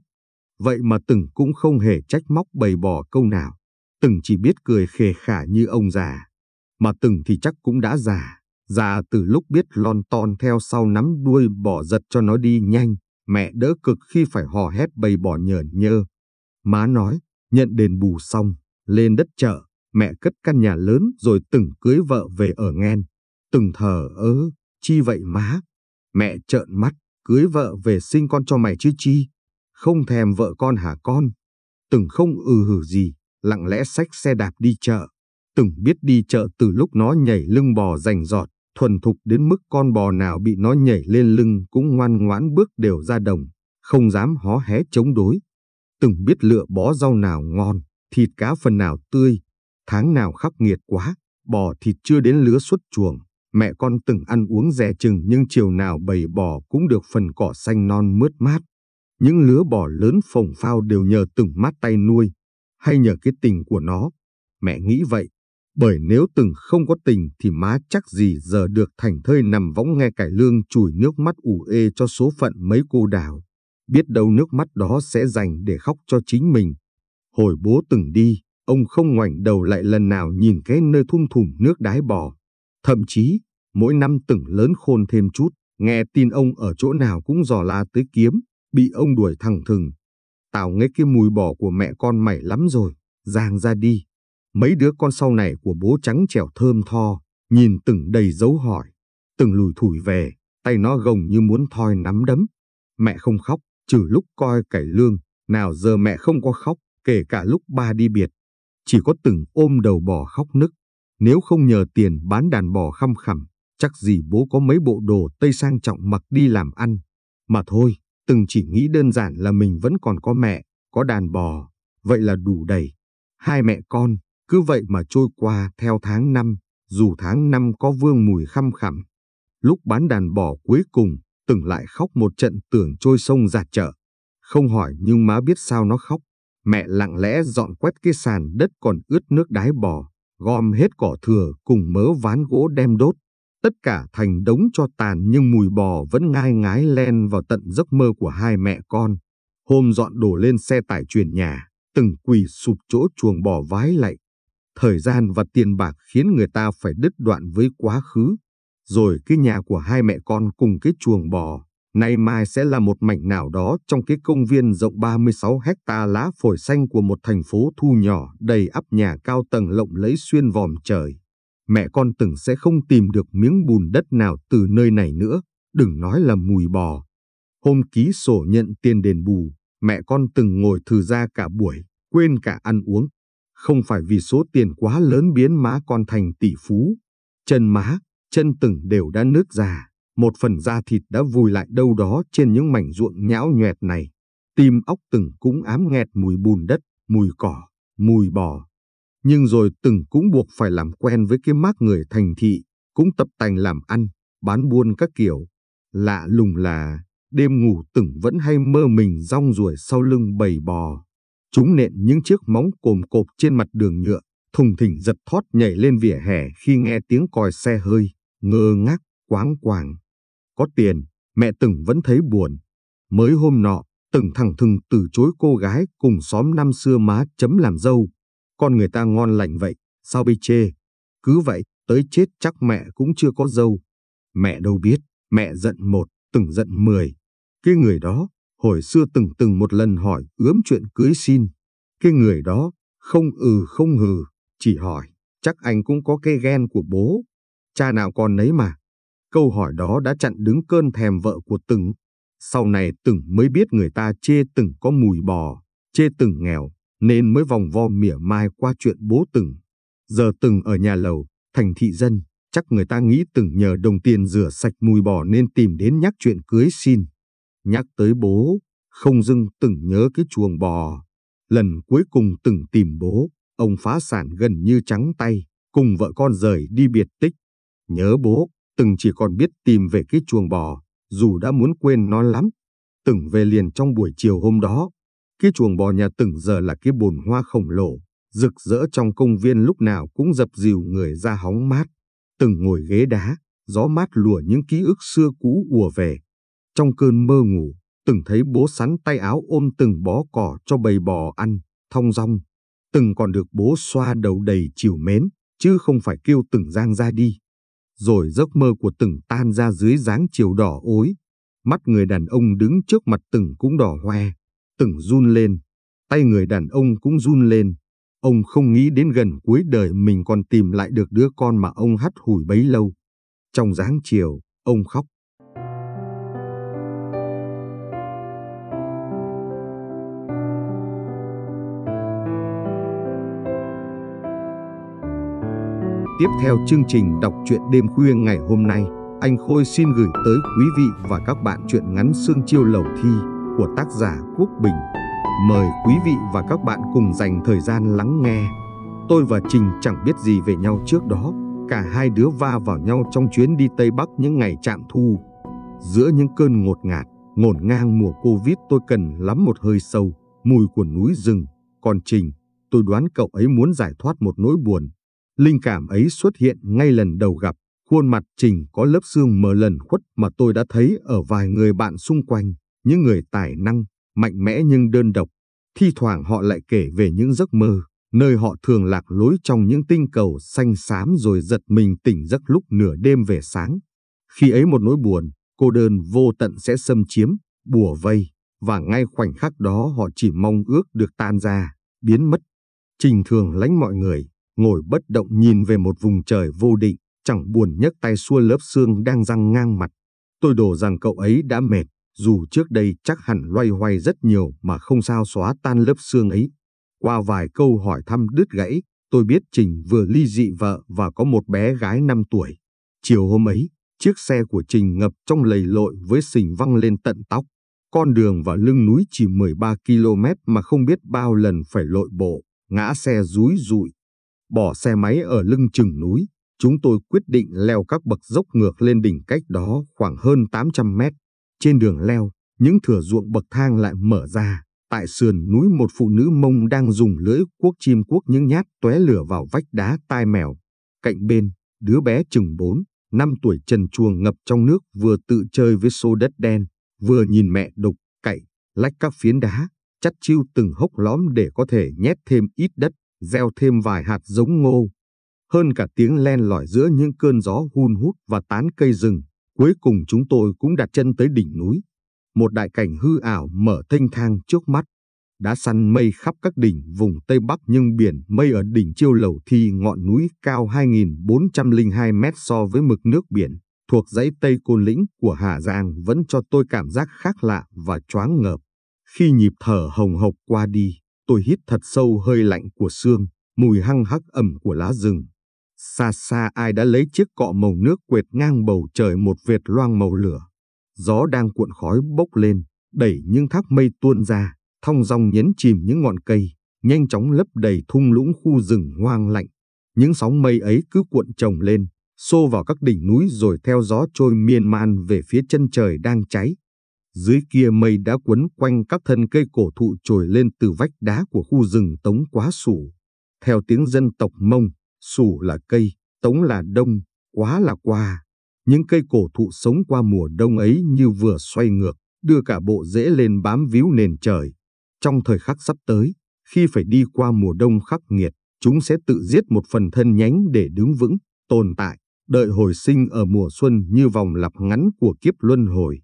S1: Vậy mà từng cũng không hề trách móc bày bỏ câu nào. Từng chỉ biết cười khề khả như ông già. Mà từng thì chắc cũng đã già. Già từ lúc biết lon ton theo sau nắm đuôi bỏ giật cho nó đi nhanh. Mẹ đỡ cực khi phải hò hét bày bỏ nhởn nhơ. Má nói, nhận đền bù xong, lên đất chợ, mẹ cất căn nhà lớn rồi từng cưới vợ về ở Nghen. Từng thờ ơ, chi vậy má? Mẹ trợn mắt, cưới vợ về sinh con cho mày chứ chi? Không thèm vợ con hả con? Từng không ừ hử gì, lặng lẽ xách xe đạp đi chợ. Từng biết đi chợ từ lúc nó nhảy lưng bò rành giọt, thuần thục đến mức con bò nào bị nó nhảy lên lưng cũng ngoan ngoãn bước đều ra đồng, không dám hó hé chống đối. Từng biết lựa bó rau nào ngon, thịt cá phần nào tươi, Tháng nào khắc nghiệt quá, bò thịt chưa đến lứa xuất chuồng, mẹ con từng ăn uống rẻ chừng nhưng chiều nào bầy bò cũng được phần cỏ xanh non mướt mát. Những lứa bò lớn phồng phao đều nhờ từng mát tay nuôi, hay nhờ cái tình của nó. Mẹ nghĩ vậy, bởi nếu từng không có tình thì má chắc gì giờ được thành thơi nằm võng nghe cải lương chùi nước mắt ủ ê cho số phận mấy cô đào. Biết đâu nước mắt đó sẽ dành để khóc cho chính mình. Hồi bố từng đi, ông không ngoảnh đầu lại lần nào nhìn cái nơi thung thủm nước đái bò. Thậm chí, mỗi năm từng lớn khôn thêm chút, nghe tin ông ở chỗ nào cũng dò la tới kiếm, bị ông đuổi thẳng thừng. Tào nghe cái mùi bò của mẹ con mày lắm rồi, giang ra đi. Mấy đứa con sau này của bố trắng trẻo thơm tho, nhìn từng đầy dấu hỏi, từng lùi thủi về, tay nó gồng như muốn thoi nắm đấm. Mẹ không khóc, trừ lúc coi cải lương, nào giờ mẹ không có khóc, kể cả lúc ba đi biệt, chỉ có từng ôm đầu bò khóc nức. Nếu không nhờ tiền bán đàn bò khăm khẳm, chắc gì bố có mấy bộ đồ tây sang trọng mặc đi làm ăn. Mà thôi, từng chỉ nghĩ đơn giản là mình vẫn còn có mẹ, có đàn bò, vậy là đủ đầy. Hai mẹ con, cứ vậy mà trôi qua theo tháng năm, dù tháng năm có vương mùi khăm khẳm. Lúc bán đàn bò cuối cùng, từng lại khóc một trận tưởng trôi sông giạt chợ. Không hỏi nhưng má biết sao nó khóc, mẹ lặng lẽ dọn quét cái sàn đất còn ướt nước đái bò, gom hết cỏ thừa cùng mớ ván gỗ đem đốt. Tất cả thành đống cho tàn nhưng mùi bò vẫn ngai ngái len vào tận giấc mơ của hai mẹ con. Hôm dọn đổ lên xe tải chuyển nhà, từng quỳ sụp chỗ chuồng bò vái lạy. Thời gian và tiền bạc khiến người ta phải đứt đoạn với quá khứ. Rồi cái nhà của hai mẹ con cùng cái chuồng bò nay mai sẽ là một mảnh nào đó trong cái công viên rộng 36 hecta lá phổi xanh của một thành phố thu nhỏ đầy ắp nhà cao tầng lộng lẫy xuyên vòm trời. Mẹ con từng sẽ không tìm được miếng bùn đất nào từ nơi này nữa, đừng nói là mùi bò. Hôm ký sổ nhận tiền đền bù, mẹ con từng ngồi thử ra cả buổi, quên cả ăn uống. Không phải vì số tiền quá lớn biến má con thành tỷ phú. Chân má, chân từng đều đã nứt ra một phần da thịt đã vùi lại đâu đó trên những mảnh ruộng nhão nhoẹt này. Tim óc từng cũng ám nghẹt mùi bùn đất, mùi cỏ, mùi bò. Nhưng rồi từng cũng buộc phải làm quen với cái mác người thành thị, cũng tập tành làm ăn, bán buôn các kiểu. Lạ lùng là, đêm ngủ từng vẫn hay mơ mình rong ruổi sau lưng bầy bò. Chúng nện những chiếc móng cồm cộp trên mặt đường nhựa, thùng thỉnh giật thoát nhảy lên vỉa hè khi nghe tiếng còi xe hơi, ngơ ngác, quáng quàng. Có tiền, mẹ Từng vẫn thấy buồn. Mới hôm nọ, Từng thẳng thừng từ chối cô gái cùng xóm năm xưa má chấm làm dâu. Con người ta ngon lành vậy, sao bị chê. Cứ vậy, tới chết chắc mẹ cũng chưa có dâu. Mẹ đâu biết, mẹ giận một, Từng giận mười. Cái người đó, hồi xưa Từng từng một lần hỏi ướm chuyện cưới xin. Cái người đó, không ừ không hừ, chỉ hỏi, chắc anh cũng có cái ghen của bố. Cha nào con nấy mà, Câu hỏi đó đã chặn đứng cơn thèm vợ của Từng. Sau này Từng mới biết người ta chê Từng có mùi bò, chê Từng nghèo, nên mới vòng vo mỉa mai qua chuyện bố Từng. Giờ Từng ở nhà lầu, thành thị dân, chắc người ta nghĩ Từng nhờ đồng tiền rửa sạch mùi bò nên tìm đến nhắc chuyện cưới xin. Nhắc tới bố, không dưng Từng nhớ cái chuồng bò. Lần cuối cùng Từng tìm bố, ông phá sản gần như trắng tay, cùng vợ con rời đi biệt tích. Nhớ bố, từng chỉ còn biết tìm về cái chuồng bò, dù đã muốn quên nó lắm. Từng về liền trong buổi chiều hôm đó, cái chuồng bò nhà từng giờ là cái bồn hoa khổng lồ, rực rỡ trong công viên lúc nào cũng dập dìu người ra hóng mát. Từng ngồi ghế đá, gió mát lùa những ký ức xưa cũ ùa về. Trong cơn mơ ngủ, từng thấy bố sắn tay áo ôm từng bó cỏ cho bầy bò ăn, thong rong. Từng còn được bố xoa đầu đầy chiều mến, chứ không phải kêu từng giang ra đi rồi giấc mơ của từng tan ra dưới dáng chiều đỏ ối. Mắt người đàn ông đứng trước mặt từng cũng đỏ hoe, từng run lên, tay người đàn ông cũng run lên. Ông không nghĩ đến gần cuối đời mình còn tìm lại được đứa con mà ông hắt hủi bấy lâu. Trong dáng chiều, ông khóc. Tiếp theo chương trình đọc truyện đêm khuya ngày hôm nay, anh Khôi xin gửi tới quý vị và các bạn truyện ngắn Sương Chiêu Lầu Thi của tác giả Quốc Bình. Mời quý vị và các bạn cùng dành thời gian lắng nghe. Tôi và Trình chẳng biết gì về nhau trước đó, cả hai đứa va vào nhau trong chuyến đi Tây Bắc những ngày trạm thu. Giữa những cơn ngột ngạt, ngổn ngang mùa Covid tôi cần lắm một hơi sâu, mùi của núi rừng. Còn Trình, tôi đoán cậu ấy muốn giải thoát một nỗi buồn, Linh cảm ấy xuất hiện ngay lần đầu gặp, khuôn mặt Trình có lớp xương mờ lần khuất mà tôi đã thấy ở vài người bạn xung quanh, những người tài năng, mạnh mẽ nhưng đơn độc. Thi thoảng họ lại kể về những giấc mơ, nơi họ thường lạc lối trong những tinh cầu xanh xám rồi giật mình tỉnh giấc lúc nửa đêm về sáng. Khi ấy một nỗi buồn, cô đơn vô tận sẽ xâm chiếm, bùa vây, và ngay khoảnh khắc đó họ chỉ mong ước được tan ra, biến mất. Trình thường lánh mọi người, ngồi bất động nhìn về một vùng trời vô định, chẳng buồn nhấc tay xua lớp xương đang răng ngang mặt. Tôi đổ rằng cậu ấy đã mệt, dù trước đây chắc hẳn loay hoay rất nhiều mà không sao xóa tan lớp xương ấy. Qua vài câu hỏi thăm đứt gãy, tôi biết Trình vừa ly dị vợ và có một bé gái 5 tuổi. Chiều hôm ấy, chiếc xe của Trình ngập trong lầy lội với sình văng lên tận tóc. Con đường và lưng núi chỉ 13 km mà không biết bao lần phải lội bộ, ngã xe rúi rụi, Bỏ xe máy ở lưng chừng núi, chúng tôi quyết định leo các bậc dốc ngược lên đỉnh cách đó khoảng hơn 800 mét. Trên đường leo, những thửa ruộng bậc thang lại mở ra. Tại sườn núi một phụ nữ mông đang dùng lưỡi cuốc chim cuốc những nhát tóe lửa vào vách đá tai mèo. Cạnh bên, đứa bé chừng 4, 5 tuổi trần chuồng ngập trong nước vừa tự chơi với xô đất đen, vừa nhìn mẹ đục, cậy, lách các phiến đá, chắt chiêu từng hốc lõm để có thể nhét thêm ít đất gieo thêm vài hạt giống ngô. Hơn cả tiếng len lỏi giữa những cơn gió hun hút và tán cây rừng, cuối cùng chúng tôi cũng đặt chân tới đỉnh núi. Một đại cảnh hư ảo mở thênh thang trước mắt. Đá săn mây khắp các đỉnh vùng Tây Bắc nhưng biển mây ở đỉnh Chiêu Lầu Thi ngọn núi cao 2.402 mét so với mực nước biển thuộc dãy Tây Côn Lĩnh của Hà Giang vẫn cho tôi cảm giác khác lạ và choáng ngợp. Khi nhịp thở hồng hộc qua đi, Tôi hít thật sâu hơi lạnh của xương, mùi hăng hắc ẩm của lá rừng. Xa xa ai đã lấy chiếc cọ màu nước quệt ngang bầu trời một vệt loang màu lửa. Gió đang cuộn khói bốc lên, đẩy những thác mây tuôn ra, thong dong nhấn chìm những ngọn cây, nhanh chóng lấp đầy thung lũng khu rừng hoang lạnh. Những sóng mây ấy cứ cuộn chồng lên, xô vào các đỉnh núi rồi theo gió trôi miên man về phía chân trời đang cháy. Dưới kia mây đã quấn quanh các thân cây cổ thụ trồi lên từ vách đá của khu rừng Tống Quá Sủ. Theo tiếng dân tộc Mông, Sủ là cây, Tống là đông, Quá là qua. Những cây cổ thụ sống qua mùa đông ấy như vừa xoay ngược, đưa cả bộ rễ lên bám víu nền trời. Trong thời khắc sắp tới, khi phải đi qua mùa đông khắc nghiệt, chúng sẽ tự giết một phần thân nhánh để đứng vững, tồn tại, đợi hồi sinh ở mùa xuân như vòng lặp ngắn của kiếp luân hồi.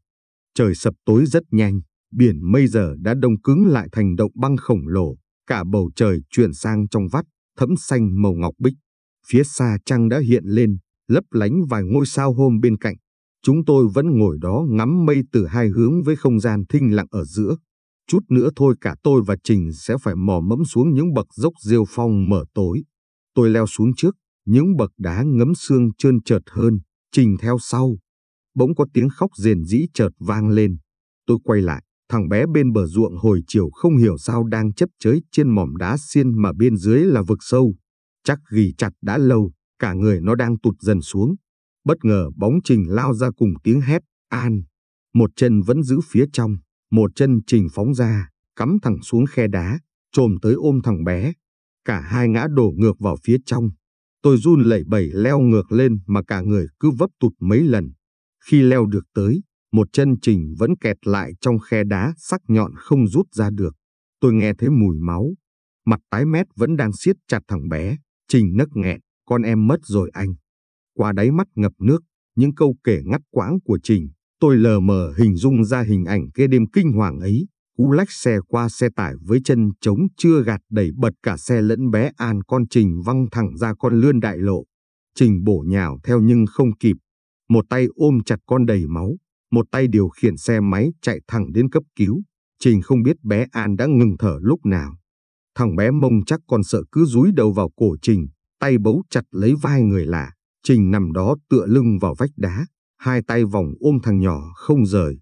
S1: Trời sập tối rất nhanh, biển mây giờ đã đông cứng lại thành động băng khổng lồ, cả bầu trời chuyển sang trong vắt, thẫm xanh màu ngọc bích. Phía xa trăng đã hiện lên, lấp lánh vài ngôi sao hôm bên cạnh. Chúng tôi vẫn ngồi đó ngắm mây từ hai hướng với không gian thinh lặng ở giữa. Chút nữa thôi cả tôi và Trình sẽ phải mò mẫm xuống những bậc dốc rêu phong mở tối. Tôi leo xuống trước, những bậc đá ngấm xương trơn trượt hơn, Trình theo sau, bỗng có tiếng khóc rền rĩ chợt vang lên. Tôi quay lại, thằng bé bên bờ ruộng hồi chiều không hiểu sao đang chấp chới trên mỏm đá xiên mà bên dưới là vực sâu. Chắc ghi chặt đã lâu, cả người nó đang tụt dần xuống. Bất ngờ bóng Trình lao ra cùng tiếng hét, an. Một chân vẫn giữ phía trong, một chân Trình phóng ra, cắm thẳng xuống khe đá, trồm tới ôm thằng bé. Cả hai ngã đổ ngược vào phía trong. Tôi run lẩy bẩy leo ngược lên mà cả người cứ vấp tụt mấy lần. Khi leo được tới, một chân trình vẫn kẹt lại trong khe đá sắc nhọn không rút ra được. Tôi nghe thấy mùi máu. Mặt tái mét vẫn đang siết chặt thằng bé. Trình nấc nghẹn, con em mất rồi anh. Qua đáy mắt ngập nước, những câu kể ngắt quãng của Trình, tôi lờ mờ hình dung ra hình ảnh kia đêm kinh hoàng ấy. Cú lách xe qua xe tải với chân trống chưa gạt đẩy bật cả xe lẫn bé An con Trình văng thẳng ra con lươn đại lộ. Trình bổ nhào theo nhưng không kịp, một tay ôm chặt con đầy máu, một tay điều khiển xe máy chạy thẳng đến cấp cứu. Trình không biết bé An đã ngừng thở lúc nào. Thằng bé mông chắc còn sợ cứ rúi đầu vào cổ Trình, tay bấu chặt lấy vai người lạ. Trình nằm đó tựa lưng vào vách đá, hai tay vòng ôm thằng nhỏ không rời.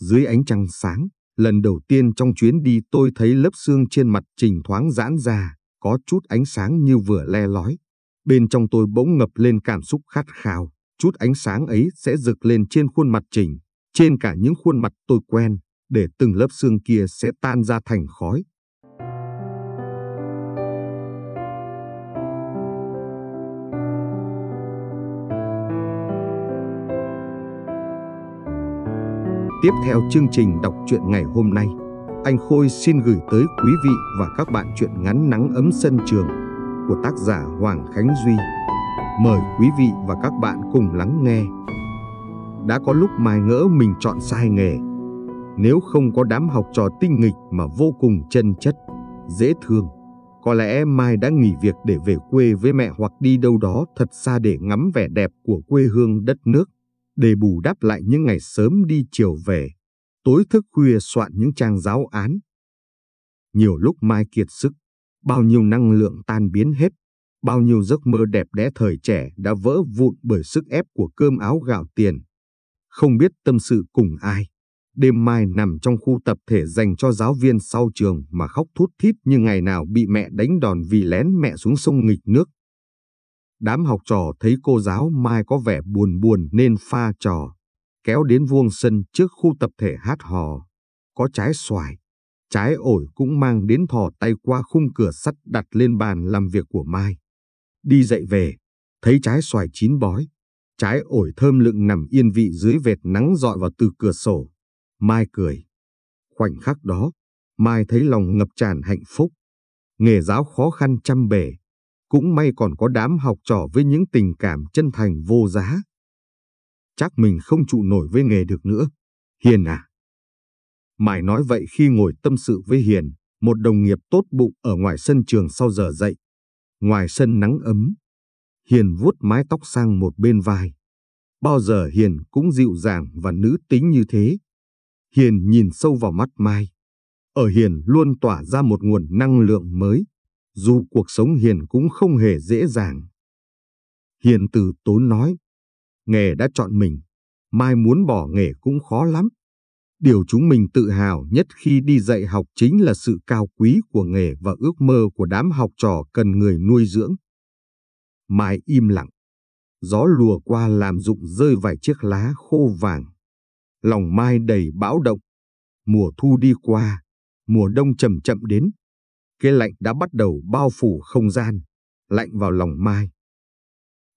S1: Dưới ánh trăng sáng, lần đầu tiên trong chuyến đi tôi thấy lớp xương trên mặt Trình thoáng giãn ra, có chút ánh sáng như vừa le lói. Bên trong tôi bỗng ngập lên cảm xúc khát khao, chút ánh sáng ấy sẽ rực lên trên khuôn mặt Trình, trên cả những khuôn mặt tôi quen, để từng lớp xương kia sẽ tan ra thành khói. Tiếp theo chương trình đọc truyện ngày hôm nay, anh Khôi xin gửi tới quý vị và các bạn truyện ngắn nắng ấm sân trường của tác giả Hoàng Khánh Duy. Mời quý vị và các bạn cùng lắng nghe. Đã có lúc Mai ngỡ mình chọn sai nghề. Nếu không có đám học trò tinh nghịch mà vô cùng chân chất, dễ thương, có lẽ Mai đã nghỉ việc để về quê với mẹ hoặc đi đâu đó thật xa để ngắm vẻ đẹp của quê hương đất nước, để bù đắp lại những ngày sớm đi chiều về, tối thức khuya soạn những trang giáo án. Nhiều lúc Mai kiệt sức, bao nhiêu năng lượng tan biến hết, Bao nhiêu giấc mơ đẹp đẽ thời trẻ đã vỡ vụn bởi sức ép của cơm áo gạo tiền. Không biết tâm sự cùng ai. Đêm mai nằm trong khu tập thể dành cho giáo viên sau trường mà khóc thút thít như ngày nào bị mẹ đánh đòn vì lén mẹ xuống sông nghịch nước. Đám học trò thấy cô giáo Mai có vẻ buồn buồn nên pha trò, kéo đến vuông sân trước khu tập thể hát hò. Có trái xoài, trái ổi cũng mang đến thò tay qua khung cửa sắt đặt lên bàn làm việc của Mai. Đi dậy về, thấy trái xoài chín bói, trái ổi thơm lựng nằm yên vị dưới vệt nắng dọi vào từ cửa sổ. Mai cười. Khoảnh khắc đó, Mai thấy lòng ngập tràn hạnh phúc. Nghề giáo khó khăn chăm bể, cũng may còn có đám học trò với những tình cảm chân thành vô giá. Chắc mình không trụ nổi với nghề được nữa. Hiền à! mai nói vậy khi ngồi tâm sự với Hiền, một đồng nghiệp tốt bụng ở ngoài sân trường sau giờ dạy. Ngoài sân nắng ấm, Hiền vuốt mái tóc sang một bên vai. Bao giờ Hiền cũng dịu dàng và nữ tính như thế. Hiền nhìn sâu vào mắt Mai. Ở Hiền luôn tỏa ra một nguồn năng lượng mới, dù cuộc sống Hiền cũng không hề dễ dàng. Hiền từ tốn nói, nghề đã chọn mình, Mai muốn bỏ nghề cũng khó lắm. Điều chúng mình tự hào nhất khi đi dạy học chính là sự cao quý của nghề và ước mơ của đám học trò cần người nuôi dưỡng. Mai im lặng. Gió lùa qua làm rụng rơi vài chiếc lá khô vàng. Lòng Mai đầy bão động. Mùa thu đi qua, mùa đông chậm chậm đến. Cái lạnh đã bắt đầu bao phủ không gian, lạnh vào lòng Mai.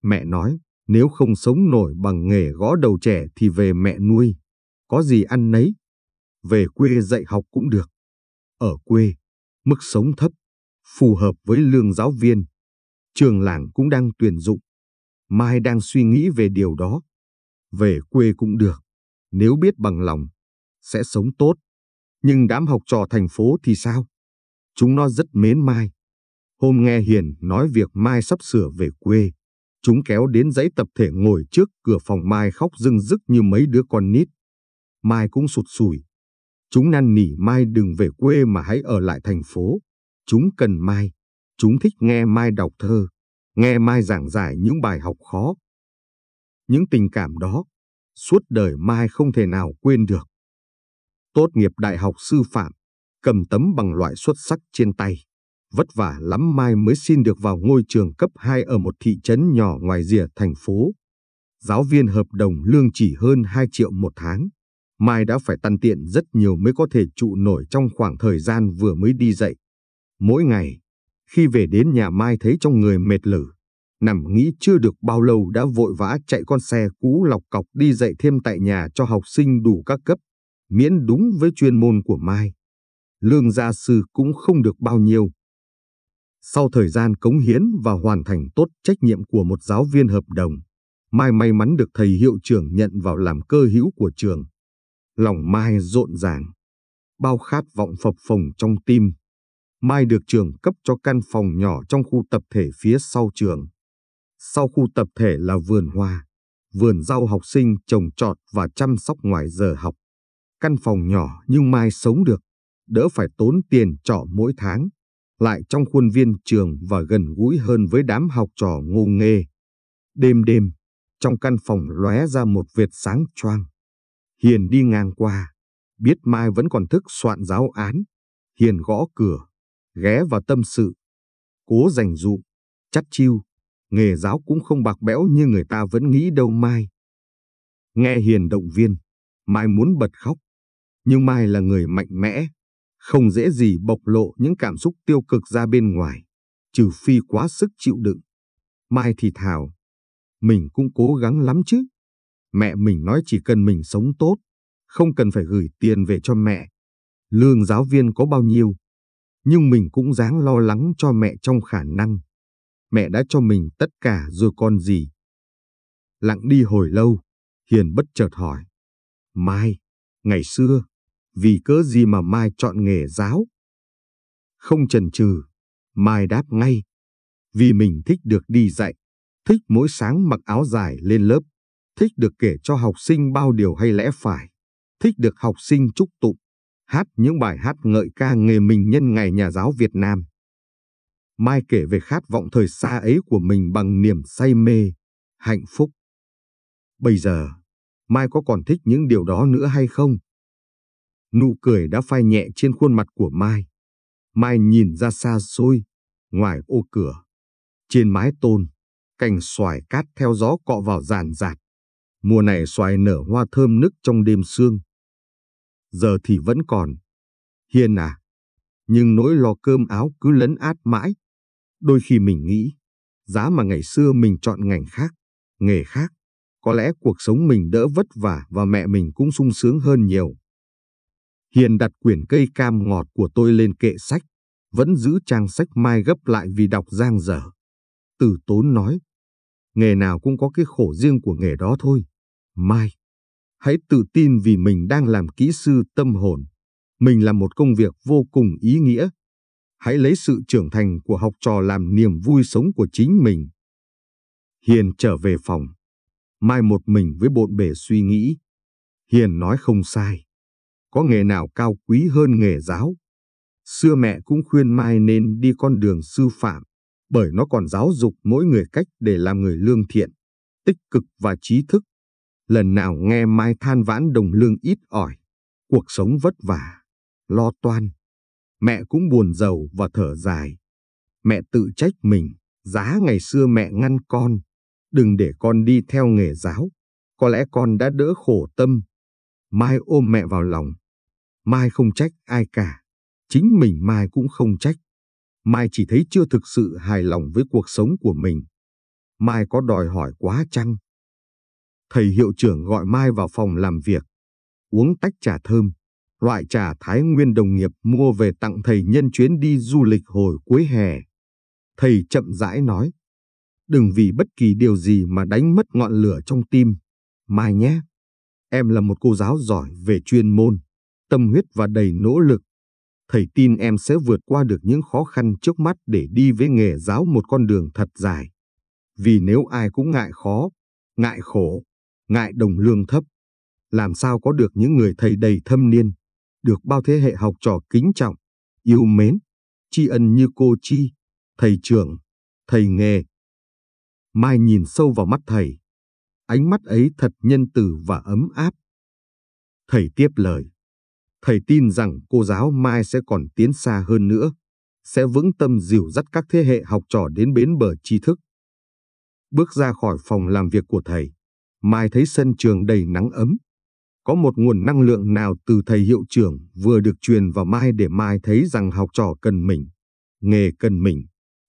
S1: Mẹ nói, nếu không sống nổi bằng nghề gõ đầu trẻ thì về mẹ nuôi có gì ăn nấy. Về quê dạy học cũng được. Ở quê, mức sống thấp, phù hợp với lương giáo viên. Trường làng cũng đang tuyển dụng. Mai đang suy nghĩ về điều đó. Về quê cũng được, nếu biết bằng lòng, sẽ sống tốt. Nhưng đám học trò thành phố thì sao? Chúng nó rất mến Mai. Hôm nghe Hiền nói việc Mai sắp sửa về quê, chúng kéo đến dãy tập thể ngồi trước cửa phòng Mai khóc rưng rức như mấy đứa con nít. Mai cũng sụt sùi. Chúng năn nỉ Mai đừng về quê mà hãy ở lại thành phố. Chúng cần Mai. Chúng thích nghe Mai đọc thơ, nghe Mai giảng giải những bài học khó. Những tình cảm đó, suốt đời Mai không thể nào quên được. Tốt nghiệp đại học sư phạm, cầm tấm bằng loại xuất sắc trên tay. Vất vả lắm Mai mới xin được vào ngôi trường cấp 2 ở một thị trấn nhỏ ngoài rìa thành phố. Giáo viên hợp đồng lương chỉ hơn 2 triệu một tháng. Mai đã phải tăn tiện rất nhiều mới có thể trụ nổi trong khoảng thời gian vừa mới đi dậy. Mỗi ngày, khi về đến nhà Mai thấy trong người mệt lử, nằm nghĩ chưa được bao lâu đã vội vã chạy con xe cũ lọc cọc đi dậy thêm tại nhà cho học sinh đủ các cấp, miễn đúng với chuyên môn của Mai. Lương gia sư cũng không được bao nhiêu. Sau thời gian cống hiến và hoàn thành tốt trách nhiệm của một giáo viên hợp đồng, Mai may mắn được thầy hiệu trưởng nhận vào làm cơ hữu của trường lòng Mai rộn ràng. Bao khát vọng phập phồng trong tim. Mai được trường cấp cho căn phòng nhỏ trong khu tập thể phía sau trường. Sau khu tập thể là vườn hoa, vườn rau học sinh trồng trọt và chăm sóc ngoài giờ học. Căn phòng nhỏ nhưng Mai sống được, đỡ phải tốn tiền trọ mỗi tháng, lại trong khuôn viên trường và gần gũi hơn với đám học trò ngô nghê. Đêm đêm, trong căn phòng lóe ra một vệt sáng choang. Hiền đi ngang qua, biết Mai vẫn còn thức soạn giáo án. Hiền gõ cửa, ghé vào tâm sự. Cố dành dụ, chắt chiêu, nghề giáo cũng không bạc bẽo như người ta vẫn nghĩ đâu Mai. Nghe Hiền động viên, Mai muốn bật khóc. Nhưng Mai là người mạnh mẽ, không dễ gì bộc lộ những cảm xúc tiêu cực ra bên ngoài, trừ phi quá sức chịu đựng. Mai thì thào, mình cũng cố gắng lắm chứ. Mẹ mình nói chỉ cần mình sống tốt, không cần phải gửi tiền về cho mẹ. Lương giáo viên có bao nhiêu? Nhưng mình cũng dáng lo lắng cho mẹ trong khả năng. Mẹ đã cho mình tất cả rồi còn gì? Lặng đi hồi lâu, Hiền bất chợt hỏi. Mai, ngày xưa, vì cớ gì mà Mai chọn nghề giáo? Không chần chừ, Mai đáp ngay. Vì mình thích được đi dạy, thích mỗi sáng mặc áo dài lên lớp thích được kể cho học sinh bao điều hay lẽ phải, thích được học sinh chúc tụng, hát những bài hát ngợi ca nghề mình nhân ngày nhà giáo Việt Nam. Mai kể về khát vọng thời xa ấy của mình bằng niềm say mê, hạnh phúc. Bây giờ, Mai có còn thích những điều đó nữa hay không? Nụ cười đã phai nhẹ trên khuôn mặt của Mai. Mai nhìn ra xa xôi, ngoài ô cửa. Trên mái tôn, cành xoài cát theo gió cọ vào giàn giạt. Mùa này xoài nở hoa thơm nức trong đêm sương. Giờ thì vẫn còn. Hiền à! Nhưng nỗi lo cơm áo cứ lấn át mãi. Đôi khi mình nghĩ, giá mà ngày xưa mình chọn ngành khác, nghề khác, có lẽ cuộc sống mình đỡ vất vả và mẹ mình cũng sung sướng hơn nhiều. Hiền đặt quyển cây cam ngọt của tôi lên kệ sách, vẫn giữ trang sách mai gấp lại vì đọc giang dở. Từ tốn nói, nghề nào cũng có cái khổ riêng của nghề đó thôi. Mai, hãy tự tin vì mình đang làm kỹ sư tâm hồn. Mình làm một công việc vô cùng ý nghĩa. Hãy lấy sự trưởng thành của học trò làm niềm vui sống của chính mình. Hiền trở về phòng. Mai một mình với bộn bể suy nghĩ. Hiền nói không sai. Có nghề nào cao quý hơn nghề giáo? Xưa mẹ cũng khuyên Mai nên đi con đường sư phạm, bởi nó còn giáo dục mỗi người cách để làm người lương thiện, tích cực và trí thức. Lần nào nghe Mai than vãn đồng lương ít ỏi, cuộc sống vất vả, lo toan. Mẹ cũng buồn giàu và thở dài. Mẹ tự trách mình, giá ngày xưa mẹ ngăn con. Đừng để con đi theo nghề giáo, có lẽ con đã đỡ khổ tâm. Mai ôm mẹ vào lòng. Mai không trách ai cả, chính mình Mai cũng không trách. Mai chỉ thấy chưa thực sự hài lòng với cuộc sống của mình. Mai có đòi hỏi quá chăng? thầy hiệu trưởng gọi Mai vào phòng làm việc, uống tách trà thơm, loại trà Thái Nguyên đồng nghiệp mua về tặng thầy nhân chuyến đi du lịch hồi cuối hè. Thầy chậm rãi nói, đừng vì bất kỳ điều gì mà đánh mất ngọn lửa trong tim, Mai nhé. Em là một cô giáo giỏi về chuyên môn, tâm huyết và đầy nỗ lực. Thầy tin em sẽ vượt qua được những khó khăn trước mắt để đi với nghề giáo một con đường thật dài. Vì nếu ai cũng ngại khó, ngại khổ, ngại đồng lương thấp. Làm sao có được những người thầy đầy thâm niên, được bao thế hệ học trò kính trọng, yêu mến, tri ân như cô Chi, thầy trưởng, thầy nghề. Mai nhìn sâu vào mắt thầy, ánh mắt ấy thật nhân từ và ấm áp. Thầy tiếp lời. Thầy tin rằng cô giáo Mai sẽ còn tiến xa hơn nữa, sẽ vững tâm dìu dắt các thế hệ học trò đến bến bờ tri thức. Bước ra khỏi phòng làm việc của thầy, Mai thấy sân trường đầy nắng ấm. Có một nguồn năng lượng nào từ thầy hiệu trưởng vừa được truyền vào Mai để Mai thấy rằng học trò cần mình, nghề cần mình.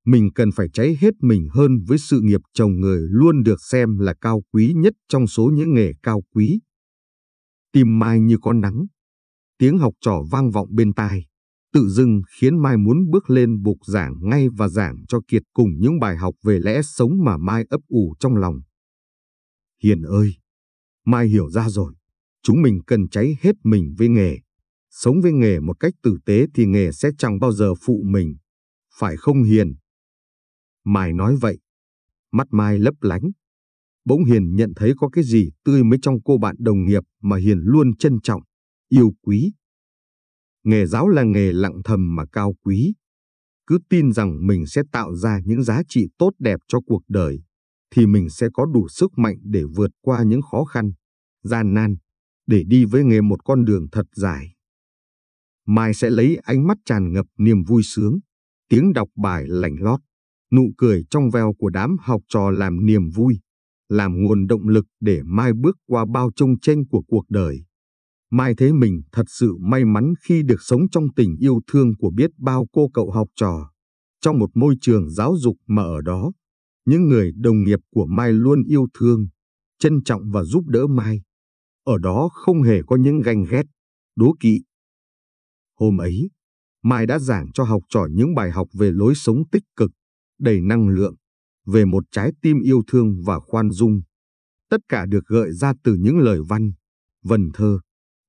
S1: Mình cần phải cháy hết mình hơn với sự nghiệp chồng người luôn được xem là cao quý nhất trong số những nghề cao quý. Tim Mai như có nắng. Tiếng học trò vang vọng bên tai tự dưng khiến Mai muốn bước lên bục giảng ngay và giảng cho Kiệt cùng những bài học về lẽ sống mà Mai ấp ủ trong lòng. Hiền ơi! Mai hiểu ra rồi, chúng mình cần cháy hết mình với nghề. Sống với nghề một cách tử tế thì nghề sẽ chẳng bao giờ phụ mình. Phải không Hiền? Mai nói vậy. Mắt Mai lấp lánh. Bỗng Hiền nhận thấy có cái gì tươi mới trong cô bạn đồng nghiệp mà Hiền luôn trân trọng, yêu quý. Nghề giáo là nghề lặng thầm mà cao quý. Cứ tin rằng mình sẽ tạo ra những giá trị tốt đẹp cho cuộc đời thì mình sẽ có đủ sức mạnh để vượt qua những khó khăn, gian nan, để đi với nghề một con đường thật dài. Mai sẽ lấy ánh mắt tràn ngập niềm vui sướng, tiếng đọc bài lành lót, nụ cười trong veo của đám học trò làm niềm vui, làm nguồn động lực để Mai bước qua bao trông tranh của cuộc đời. Mai thấy mình thật sự may mắn khi được sống trong tình yêu thương của biết bao cô cậu học trò, trong một môi trường giáo dục mà ở đó những người đồng nghiệp của Mai luôn yêu thương, trân trọng và giúp đỡ Mai. Ở đó không hề có những ganh ghét, đố kỵ. Hôm ấy, Mai đã giảng cho học trò những bài học về lối sống tích cực, đầy năng lượng, về một trái tim yêu thương và khoan dung. Tất cả được gợi ra từ những lời văn, vần thơ,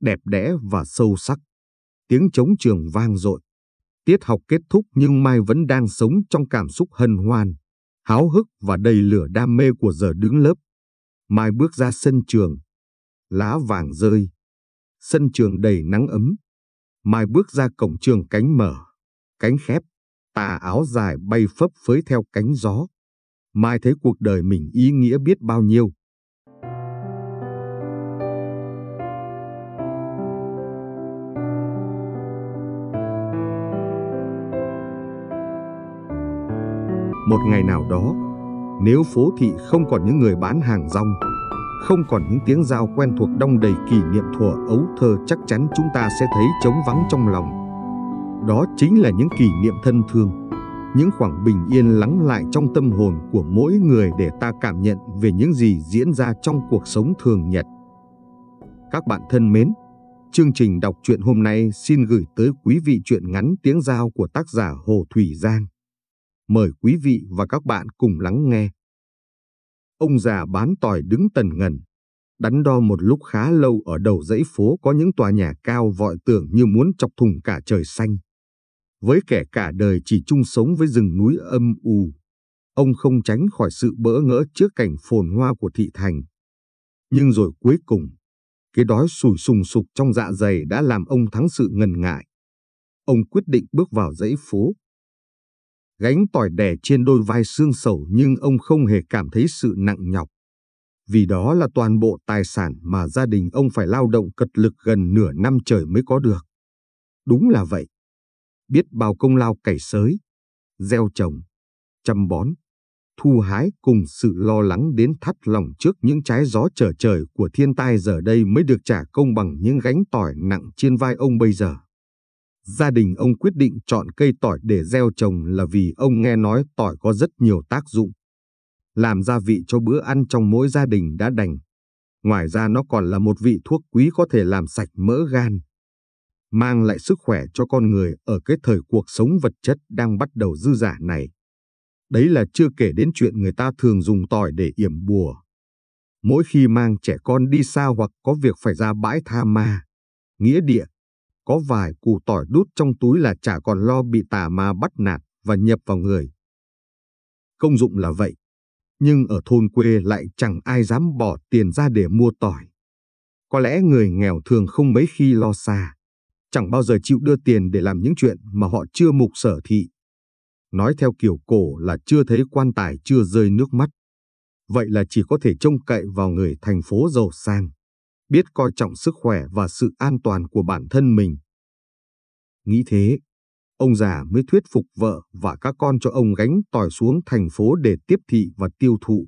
S1: đẹp đẽ và sâu sắc. Tiếng trống trường vang dội. Tiết học kết thúc nhưng Mai vẫn đang sống trong cảm xúc hân hoan háo hức và đầy lửa đam mê của giờ đứng lớp. Mai bước ra sân trường, lá vàng rơi, sân trường đầy nắng ấm. Mai bước ra cổng trường cánh mở, cánh khép, tà áo dài bay phấp phới theo cánh gió. Mai thấy cuộc đời mình ý nghĩa biết bao nhiêu. Một ngày nào đó, nếu phố thị không còn những người bán hàng rong, không còn những tiếng giao quen thuộc đong đầy kỷ niệm thuở ấu thơ chắc chắn chúng ta sẽ thấy trống vắng trong lòng. Đó chính là những kỷ niệm thân thương, những khoảng bình yên lắng lại trong tâm hồn của mỗi người để ta cảm nhận về những gì diễn ra trong cuộc sống thường nhật. Các bạn thân mến, chương trình đọc truyện hôm nay xin gửi tới quý vị truyện ngắn tiếng giao của tác giả Hồ Thủy Giang. Mời quý vị và các bạn cùng lắng nghe. Ông già bán tỏi đứng tần ngần, đắn đo một lúc khá lâu ở đầu dãy phố có những tòa nhà cao vọi tưởng như muốn chọc thùng cả trời xanh. Với kẻ cả đời chỉ chung sống với rừng núi âm u, ông không tránh khỏi sự bỡ ngỡ trước cảnh phồn hoa của thị thành. Nhưng rồi cuối cùng, cái đói sùi sùng sục trong dạ dày đã làm ông thắng sự ngần ngại. Ông quyết định bước vào dãy phố, gánh tỏi đẻ trên đôi vai xương sầu nhưng ông không hề cảm thấy sự nặng nhọc. Vì đó là toàn bộ tài sản mà gia đình ông phải lao động cật lực gần nửa năm trời mới có được. Đúng là vậy. Biết bao công lao cày sới, gieo trồng, chăm bón, thu hái cùng sự lo lắng đến thắt lòng trước những trái gió trở trời của thiên tai giờ đây mới được trả công bằng những gánh tỏi nặng trên vai ông bây giờ gia đình ông quyết định chọn cây tỏi để gieo trồng là vì ông nghe nói tỏi có rất nhiều tác dụng. Làm gia vị cho bữa ăn trong mỗi gia đình đã đành. Ngoài ra nó còn là một vị thuốc quý có thể làm sạch mỡ gan, mang lại sức khỏe cho con người ở cái thời cuộc sống vật chất đang bắt đầu dư giả này. Đấy là chưa kể đến chuyện người ta thường dùng tỏi để yểm bùa. Mỗi khi mang trẻ con đi xa hoặc có việc phải ra bãi tha ma, nghĩa địa có vài củ tỏi đút trong túi là chả còn lo bị tà ma bắt nạt và nhập vào người. Công dụng là vậy, nhưng ở thôn quê lại chẳng ai dám bỏ tiền ra để mua tỏi. Có lẽ người nghèo thường không mấy khi lo xa, chẳng bao giờ chịu đưa tiền để làm những chuyện mà họ chưa mục sở thị. Nói theo kiểu cổ là chưa thấy quan tài chưa rơi nước mắt. Vậy là chỉ có thể trông cậy vào người thành phố giàu sang biết coi trọng sức khỏe và sự an toàn của bản thân mình. Nghĩ thế, ông già mới thuyết phục vợ và các con cho ông gánh tỏi xuống thành phố để tiếp thị và tiêu thụ.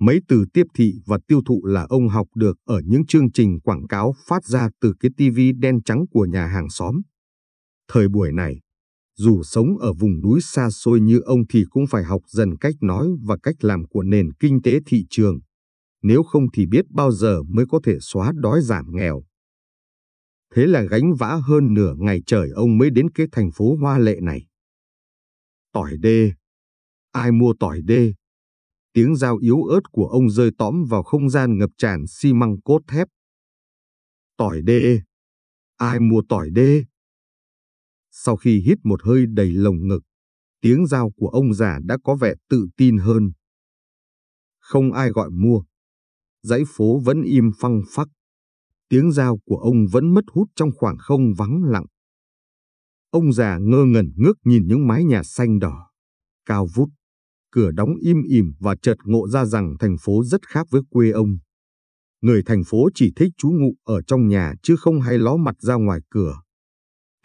S1: Mấy từ tiếp thị và tiêu thụ là ông học được ở những chương trình quảng cáo phát ra từ cái tivi đen trắng của nhà hàng xóm. Thời buổi này, dù sống ở vùng núi xa xôi như ông thì cũng phải học dần cách nói và cách làm của nền kinh tế thị trường nếu không thì biết bao giờ mới có thể xóa đói giảm nghèo. Thế là gánh vã hơn nửa ngày trời ông mới đến cái thành phố hoa lệ này. Tỏi đê. Ai mua tỏi đê? Tiếng dao yếu ớt của ông rơi tõm vào không gian ngập tràn xi măng cốt thép. Tỏi đê. Ai mua tỏi đê? Sau khi hít một hơi đầy lồng ngực, tiếng dao của ông già đã có vẻ tự tin hơn. Không ai gọi mua, dãy phố vẫn im phăng phắc. Tiếng dao của ông vẫn mất hút trong khoảng không vắng lặng. Ông già ngơ ngẩn ngước nhìn những mái nhà xanh đỏ, cao vút, cửa đóng im ỉm và chợt ngộ ra rằng thành phố rất khác với quê ông. Người thành phố chỉ thích chú ngụ ở trong nhà chứ không hay ló mặt ra ngoài cửa.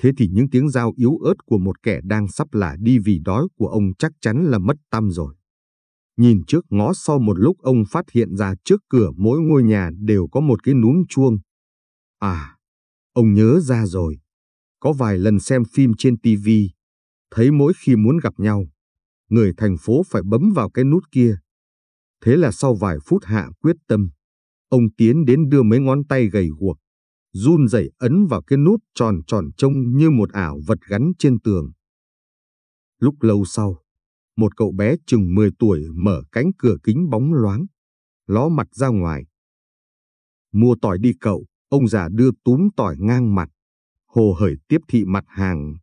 S1: Thế thì những tiếng dao yếu ớt của một kẻ đang sắp là đi vì đói của ông chắc chắn là mất tâm rồi. Nhìn trước ngó sau một lúc ông phát hiện ra trước cửa mỗi ngôi nhà đều có một cái núm chuông. À, ông nhớ ra rồi. Có vài lần xem phim trên TV, thấy mỗi khi muốn gặp nhau, người thành phố phải bấm vào cái nút kia. Thế là sau vài phút hạ quyết tâm, ông tiến đến đưa mấy ngón tay gầy guộc, run rẩy ấn vào cái nút tròn tròn trông như một ảo vật gắn trên tường. Lúc lâu sau, một cậu bé chừng 10 tuổi mở cánh cửa kính bóng loáng, ló mặt ra ngoài. Mua tỏi đi cậu, ông già đưa túm tỏi ngang mặt, hồ hởi tiếp thị mặt hàng.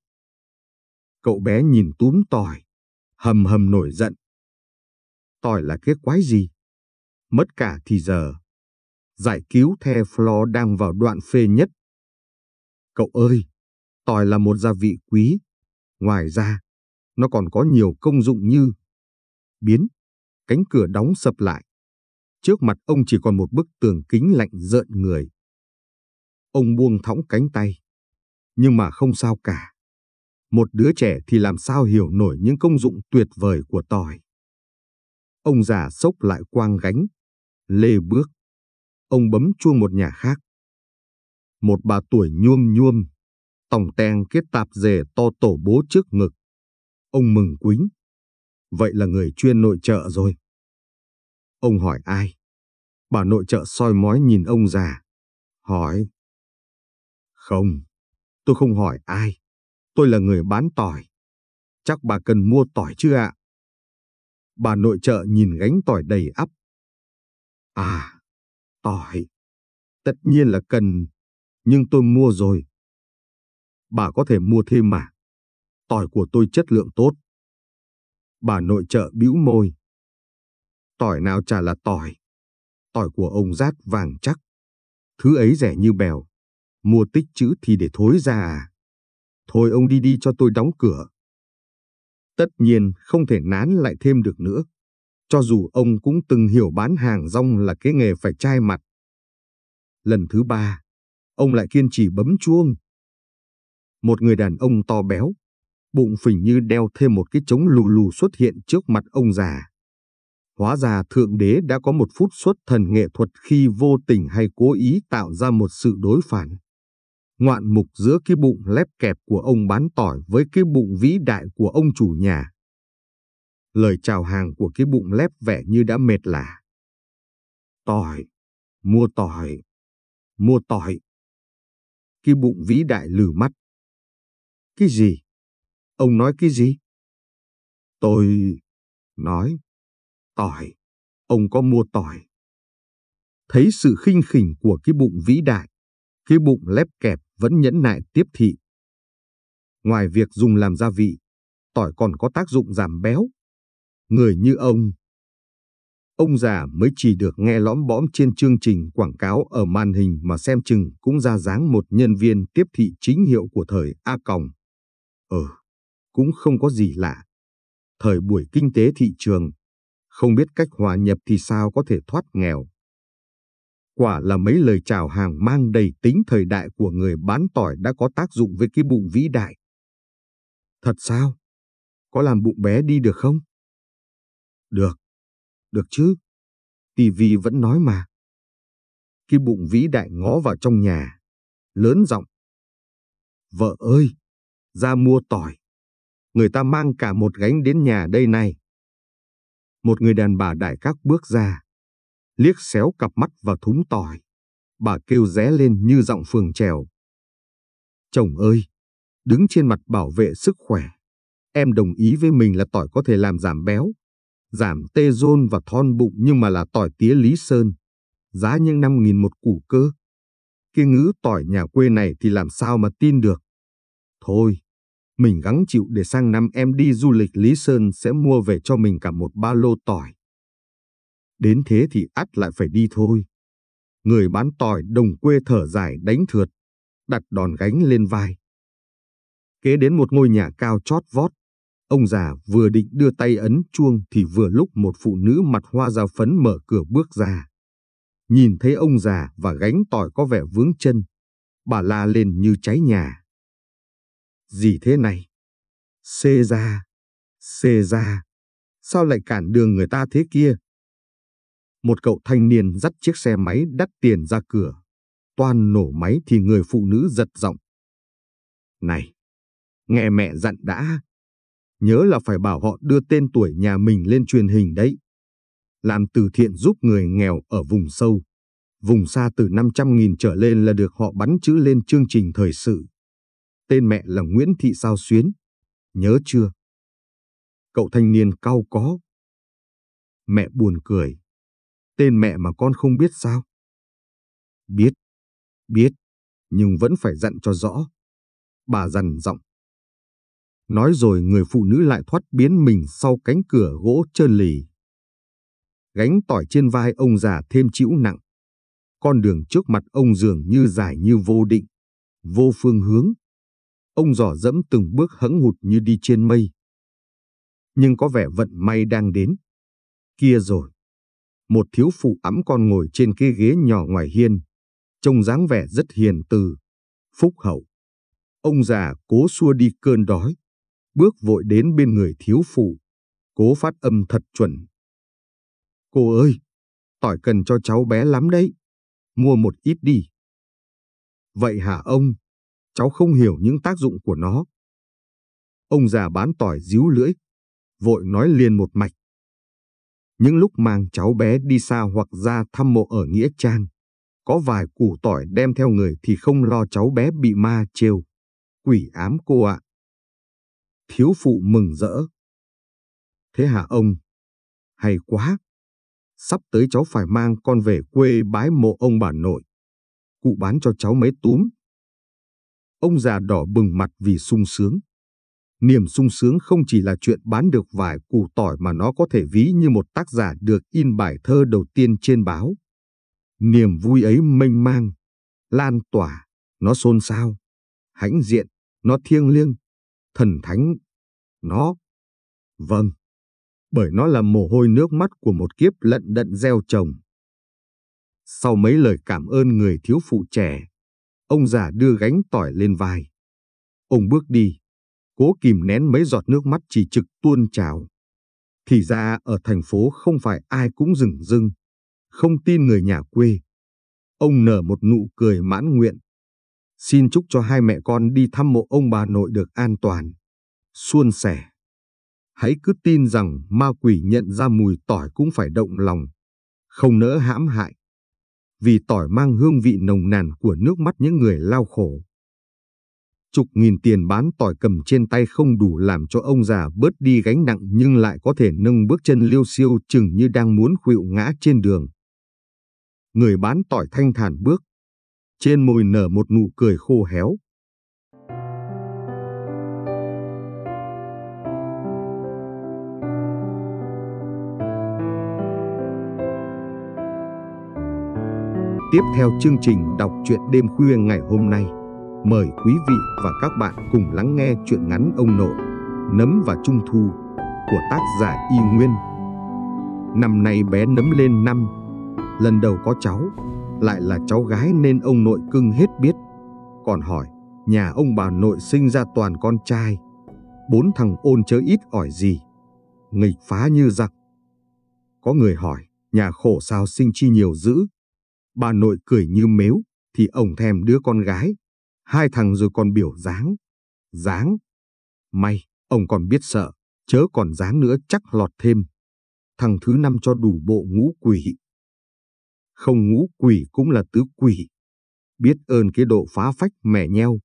S1: Cậu bé nhìn túm tỏi, hầm hầm nổi giận. Tỏi là cái quái gì? Mất cả thì giờ. Giải cứu The Flo đang vào đoạn phê nhất. Cậu ơi, tỏi là một gia vị quý. Ngoài ra, nó còn có nhiều công dụng như biến, cánh cửa đóng sập lại. Trước mặt ông chỉ còn một bức tường kính lạnh rợn người. Ông buông thõng cánh tay. Nhưng mà không sao cả. Một đứa trẻ thì làm sao hiểu nổi những công dụng tuyệt vời của tỏi. Ông già sốc lại quang gánh. Lê bước. Ông bấm chuông một nhà khác. Một bà tuổi nhuôm nhuôm. Tòng teng kết tạp dề to tổ bố trước ngực. Ông mừng quính. Vậy là người chuyên nội trợ rồi. Ông hỏi ai? Bà nội trợ soi mói nhìn ông già. Hỏi. Không, tôi không hỏi ai. Tôi là người bán tỏi. Chắc bà cần mua tỏi chứ ạ? Bà nội trợ nhìn gánh tỏi đầy ắp. À, tỏi. Tất nhiên là cần, nhưng tôi mua rồi. Bà có thể mua thêm mà tỏi của tôi chất lượng tốt. Bà nội trợ bĩu môi. Tỏi nào chả là tỏi. Tỏi của ông rát vàng chắc. Thứ ấy rẻ như bèo. Mua tích chữ thì để thối ra à. Thôi ông đi đi cho tôi đóng cửa. Tất nhiên không thể nán lại thêm được nữa. Cho dù ông cũng từng hiểu bán hàng rong là cái nghề phải chai mặt. Lần thứ ba, ông lại kiên trì bấm chuông. Một người đàn ông to béo, bụng phình như đeo thêm một cái trống lù lù xuất hiện trước mặt ông già. Hóa ra Thượng Đế đã có một phút xuất thần nghệ thuật khi vô tình hay cố ý tạo ra một sự đối phản. Ngoạn mục giữa cái bụng lép kẹp của ông bán tỏi với cái bụng vĩ đại của ông chủ nhà. Lời chào hàng của cái bụng lép vẻ như đã mệt lạ. Tỏi, mua tỏi, mua tỏi. Cái bụng vĩ đại lử mắt. Cái gì? Ông nói cái gì? Tôi nói, tỏi, ông có mua tỏi. Thấy sự khinh khỉnh của cái bụng vĩ đại, cái bụng lép kẹp vẫn nhẫn nại tiếp thị. Ngoài việc dùng làm gia vị, tỏi còn có tác dụng giảm béo. Người như ông, ông già mới chỉ được nghe lõm bõm trên chương trình quảng cáo ở màn hình mà xem chừng cũng ra dáng một nhân viên tiếp thị chính hiệu của thời A Còng. ờ cũng không có gì lạ. Thời buổi kinh tế thị trường, không biết cách hòa nhập thì sao có thể thoát nghèo. Quả là mấy lời chào hàng mang đầy tính thời đại của người bán tỏi đã có tác dụng với cái bụng vĩ đại. Thật sao? Có làm bụng bé đi được không? Được. Được chứ. Tivi vẫn nói mà. Cái bụng vĩ đại ngó vào trong nhà. Lớn giọng. Vợ ơi! Ra mua tỏi người ta mang cả một gánh đến nhà đây này. Một người đàn bà đại các bước ra, liếc xéo cặp mắt và thúng tỏi. Bà kêu ré lên như giọng phường trèo. Chồng ơi, đứng trên mặt bảo vệ sức khỏe. Em đồng ý với mình là tỏi có thể làm giảm béo, giảm tê rôn và thon bụng nhưng mà là tỏi tía Lý Sơn. Giá những năm nghìn một củ cơ. Cái ngữ tỏi nhà quê này thì làm sao mà tin được. Thôi, mình gắng chịu để sang năm em đi du lịch Lý Sơn sẽ mua về cho mình cả một ba lô tỏi. Đến thế thì ắt lại phải đi thôi. Người bán tỏi đồng quê thở dài đánh thượt, đặt đòn gánh lên vai. Kế đến một ngôi nhà cao chót vót, ông già vừa định đưa tay ấn chuông thì vừa lúc một phụ nữ mặt hoa da phấn mở cửa bước ra. Nhìn thấy ông già và gánh tỏi có vẻ vướng chân, bà la lên như cháy nhà gì thế này? Xê ra, xê ra, sao lại cản đường người ta thế kia? Một cậu thanh niên dắt chiếc xe máy đắt tiền ra cửa. Toàn nổ máy thì người phụ nữ giật giọng. Này, nghe mẹ dặn đã. Nhớ là phải bảo họ đưa tên tuổi nhà mình lên truyền hình đấy. Làm từ thiện giúp người nghèo ở vùng sâu. Vùng xa từ 500.000 trở lên là được họ bắn chữ lên chương trình thời sự. Tên mẹ là Nguyễn Thị Sao Xuyến. Nhớ chưa? Cậu thanh niên cao có. Mẹ buồn cười. Tên mẹ mà con không biết sao? Biết. Biết. Nhưng vẫn phải dặn cho rõ. Bà dằn giọng. Nói rồi người phụ nữ lại thoát biến mình sau cánh cửa gỗ trơn lì. Gánh tỏi trên vai ông già thêm chịu nặng. Con đường trước mặt ông dường như dài như vô định, vô phương hướng ông dò dẫm từng bước hững hụt như đi trên mây. Nhưng có vẻ vận may đang đến. Kia rồi. Một thiếu phụ ấm con ngồi trên cái ghế nhỏ ngoài hiên, trông dáng vẻ rất hiền từ, phúc hậu. Ông già cố xua đi cơn đói, bước vội đến bên người thiếu phụ, cố phát âm thật chuẩn. Cô ơi, tỏi cần cho cháu bé lắm đấy, mua một ít đi. Vậy hả ông? cháu không hiểu những tác dụng của nó. Ông già bán tỏi díu lưỡi, vội nói liền một mạch. Những lúc mang cháu bé đi xa hoặc ra thăm mộ ở Nghĩa Trang, có vài củ tỏi đem theo người thì không lo cháu bé bị ma trêu, quỷ ám cô ạ. Thiếu phụ mừng rỡ. Thế hả ông? Hay quá! Sắp tới cháu phải mang con về quê bái mộ ông bà nội. Cụ bán cho cháu mấy túm Ông già đỏ bừng mặt vì sung sướng. Niềm sung sướng không chỉ là chuyện bán được vài củ tỏi mà nó có thể ví như một tác giả được in bài thơ đầu tiên trên báo. Niềm vui ấy mênh mang, lan tỏa, nó xôn xao, hãnh diện, nó thiêng liêng, thần thánh, nó. Vâng, bởi nó là mồ hôi nước mắt của một kiếp lận đận gieo trồng. Sau mấy lời cảm ơn người thiếu phụ trẻ, Ông già đưa gánh tỏi lên vai. Ông bước đi, cố kìm nén mấy giọt nước mắt chỉ trực tuôn trào. Thì ra ở thành phố không phải ai cũng rừng rưng, không tin người nhà quê. Ông nở một nụ cười mãn nguyện. Xin chúc cho hai mẹ con đi thăm mộ ông bà nội được an toàn, suôn sẻ. Hãy cứ tin rằng ma quỷ nhận ra mùi tỏi cũng phải động lòng, không nỡ hãm hại vì tỏi mang hương vị nồng nàn của nước mắt những người lao khổ. Chục nghìn tiền bán tỏi cầm trên tay không đủ làm cho ông già bớt đi gánh nặng nhưng lại có thể nâng bước chân liêu siêu chừng như đang muốn khuỵu ngã trên đường. Người bán tỏi thanh thản bước. Trên môi nở một nụ cười khô héo, Tiếp theo chương trình đọc truyện đêm khuya ngày hôm nay, mời quý vị và các bạn cùng lắng nghe truyện ngắn ông nội Nấm và Trung Thu của tác giả Y Nguyên. Năm nay bé nấm lên năm, lần đầu có cháu, lại là cháu gái nên ông nội cưng hết biết. Còn hỏi, nhà ông bà nội sinh ra toàn con trai, bốn thằng ôn chớ ít ỏi gì, nghịch phá như giặc. Có người hỏi, nhà khổ sao sinh chi nhiều dữ, Bà nội cười như mếu, thì ông thèm đứa con gái. Hai thằng rồi còn biểu dáng. Dáng. May, ông còn biết sợ, chớ còn dáng nữa chắc lọt thêm. Thằng thứ năm cho đủ bộ ngũ quỷ. Không ngũ quỷ cũng là tứ quỷ. Biết ơn cái độ phá phách mẻ nheo.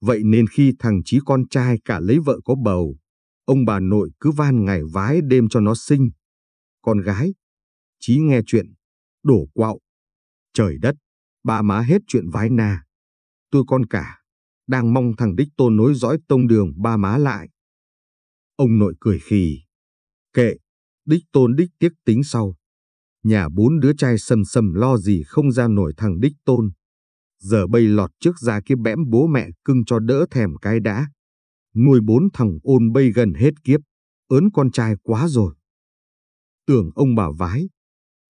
S1: Vậy nên khi thằng chí con trai cả lấy vợ có bầu, ông bà nội cứ van ngày vái đêm cho nó sinh. Con gái, chí nghe chuyện, đổ quạo Trời đất, bà má hết chuyện vái na. Tôi con cả, đang mong thằng Đích Tôn nối dõi tông đường ba má lại. Ông nội cười khì. Kệ, Đích Tôn đích tiếc tính sau. Nhà bốn đứa trai sầm sầm lo gì không ra nổi thằng Đích Tôn. Giờ bây lọt trước ra kia bẽm bố mẹ cưng cho đỡ thèm cái đã. Nuôi bốn thằng ôn bây gần hết kiếp, ớn con trai quá rồi. Tưởng ông bà vái,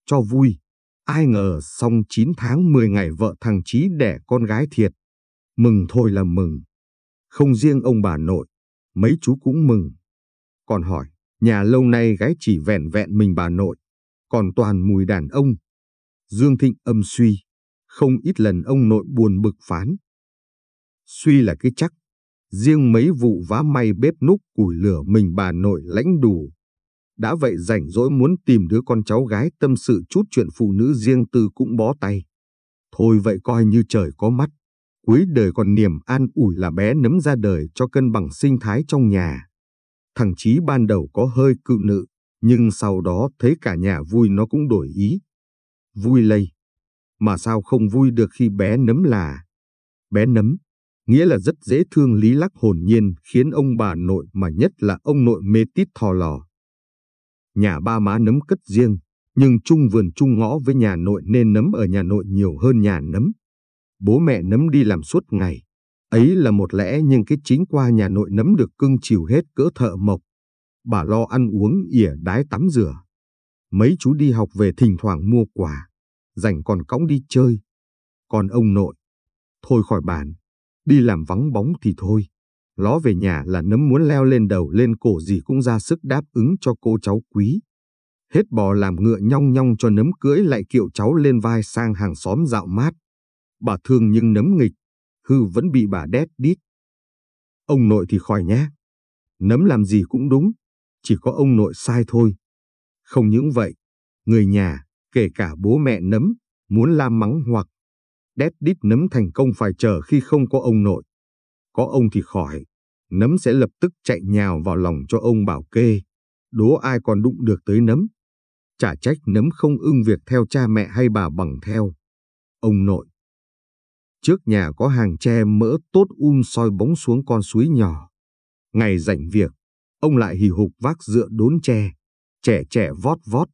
S1: cho vui, Ai ngờ xong 9 tháng 10 ngày vợ thằng Chí đẻ con gái thiệt. Mừng thôi là mừng. Không riêng ông bà nội, mấy chú cũng mừng. Còn hỏi, nhà lâu nay gái chỉ vẹn vẹn mình bà nội, còn toàn mùi đàn ông. Dương Thịnh âm suy, không ít lần ông nội buồn bực phán. Suy là cái chắc, riêng mấy vụ vá may bếp núc củi lửa mình bà nội lãnh đủ đã vậy rảnh rỗi muốn tìm đứa con cháu gái tâm sự chút chuyện phụ nữ riêng tư cũng bó tay. Thôi vậy coi như trời có mắt. Cuối đời còn niềm an ủi là bé nấm ra đời cho cân bằng sinh thái trong nhà. Thằng Chí ban đầu có hơi cự nữ, nhưng sau đó thấy cả nhà vui nó cũng đổi ý. Vui lây. Mà sao không vui được khi bé nấm là... Bé nấm, nghĩa là rất dễ thương lý lắc hồn nhiên khiến ông bà nội mà nhất là ông nội mê tít thò lò nhà ba má nấm cất riêng, nhưng chung vườn chung ngõ với nhà nội nên nấm ở nhà nội nhiều hơn nhà nấm. Bố mẹ nấm đi làm suốt ngày. Ấy là một lẽ nhưng cái chính qua nhà nội nấm được cưng chiều hết cỡ thợ mộc. Bà lo ăn uống ỉa đái tắm rửa. Mấy chú đi học về thỉnh thoảng mua quà, dành còn cõng đi chơi. Còn ông nội, thôi khỏi bàn, đi làm vắng bóng thì thôi ló về nhà là nấm muốn leo lên đầu lên cổ gì cũng ra sức đáp ứng cho cô cháu quý. Hết bò làm ngựa nhong nhong cho nấm cưỡi lại kiệu cháu lên vai sang hàng xóm dạo mát. Bà thương nhưng nấm nghịch, hư vẫn bị bà đét đít. Ông nội thì khỏi nhé. Nấm làm gì cũng đúng, chỉ có ông nội sai thôi. Không những vậy, người nhà, kể cả bố mẹ nấm, muốn la mắng hoặc đét đít nấm thành công phải chờ khi không có ông nội. Có ông thì khỏi, nấm sẽ lập tức chạy nhào vào lòng cho ông bảo kê. Đố ai còn đụng được tới nấm. Chả trách nấm không ưng việc theo cha mẹ hay bà bằng theo. Ông nội. Trước nhà có hàng tre mỡ tốt um soi bóng xuống con suối nhỏ. Ngày rảnh việc, ông lại hì hục vác dựa đốn tre, trẻ trẻ vót vót,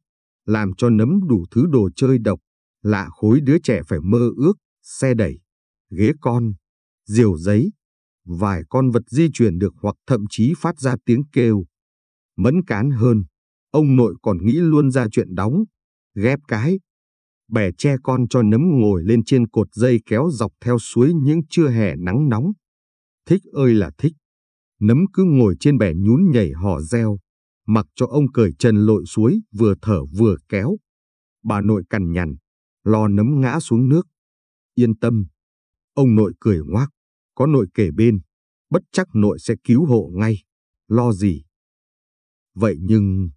S1: làm cho nấm đủ thứ đồ chơi độc, lạ khối đứa trẻ phải mơ ước, xe đẩy, ghế con, diều giấy, vài con vật di chuyển được hoặc thậm chí phát ra tiếng kêu. Mẫn cán hơn, ông nội còn nghĩ luôn ra chuyện đóng, ghép cái, bè che con cho nấm ngồi lên trên cột dây kéo dọc theo suối những trưa hè nắng nóng. Thích ơi là thích, nấm cứ ngồi trên bè nhún nhảy hò reo, mặc cho ông cởi trần lội suối vừa thở vừa kéo. Bà nội cằn nhằn, lo nấm ngã xuống nước. Yên tâm, ông nội cười ngoác. Có nội kể bên, bất chắc nội sẽ cứu hộ ngay, lo gì. Vậy nhưng,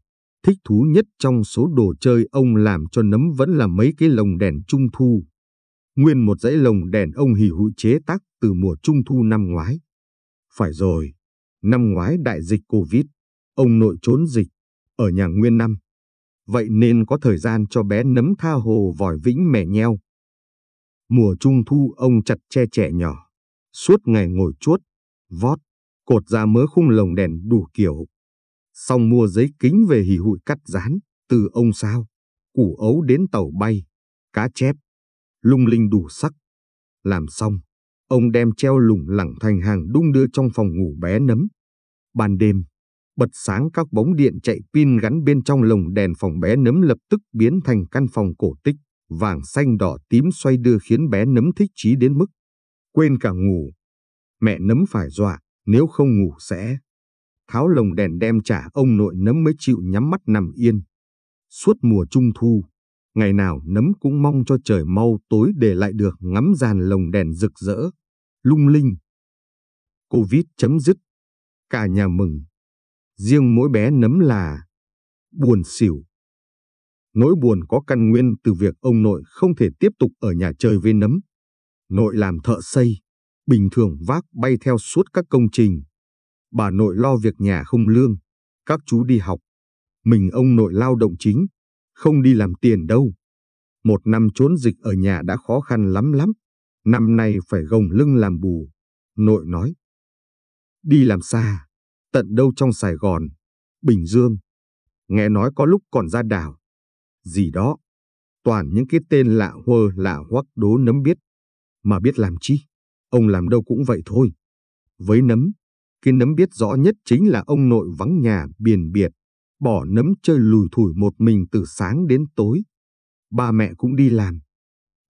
S1: thích thú nhất trong số đồ chơi ông làm cho nấm vẫn là mấy cái lồng đèn trung thu. Nguyên một dãy lồng đèn ông hỉ hụi chế tác từ mùa trung thu năm ngoái. Phải rồi, năm ngoái đại dịch Covid, ông nội trốn dịch, ở nhà Nguyên năm. Vậy nên có thời gian cho bé nấm tha hồ vòi vĩnh mẻ nheo. Mùa trung thu ông chặt che trẻ nhỏ Suốt ngày ngồi chuốt, vót, cột ra mớ khung lồng đèn đủ kiểu. Xong mua giấy kính về hì hụi cắt dán, từ ông sao, củ ấu đến tàu bay, cá chép, lung linh đủ sắc. Làm xong, ông đem treo lủng lẳng thành hàng đung đưa trong phòng ngủ bé nấm. Ban đêm, bật sáng các bóng điện chạy pin gắn bên trong lồng đèn phòng bé nấm lập tức biến thành căn phòng cổ tích, vàng xanh đỏ tím xoay đưa khiến bé nấm thích chí đến mức quên cả ngủ. Mẹ nấm phải dọa, nếu không ngủ sẽ. Tháo lồng đèn đem trả ông nội nấm mới chịu nhắm mắt nằm yên. Suốt mùa trung thu, ngày nào nấm cũng mong cho trời mau tối để lại được ngắm dàn lồng đèn rực rỡ, lung linh. Covid chấm dứt, cả nhà mừng. Riêng mỗi bé nấm là buồn xỉu. Nỗi buồn có căn nguyên từ việc ông nội không thể tiếp tục ở nhà chơi với nấm nội làm thợ xây, bình thường vác bay theo suốt các công trình. Bà nội lo việc nhà không lương, các chú đi học. Mình ông nội lao động chính, không đi làm tiền đâu. Một năm trốn dịch ở nhà đã khó khăn lắm lắm, năm nay phải gồng lưng làm bù. Nội nói, đi làm xa, tận đâu trong Sài Gòn, Bình Dương. Nghe nói có lúc còn ra đảo. Gì đó, toàn những cái tên lạ hơ lạ hoắc đố nấm biết. Mà biết làm chi? Ông làm đâu cũng vậy thôi. Với nấm, cái nấm biết rõ nhất chính là ông nội vắng nhà biển biệt, bỏ nấm chơi lùi thủi một mình từ sáng đến tối. Ba mẹ cũng đi làm,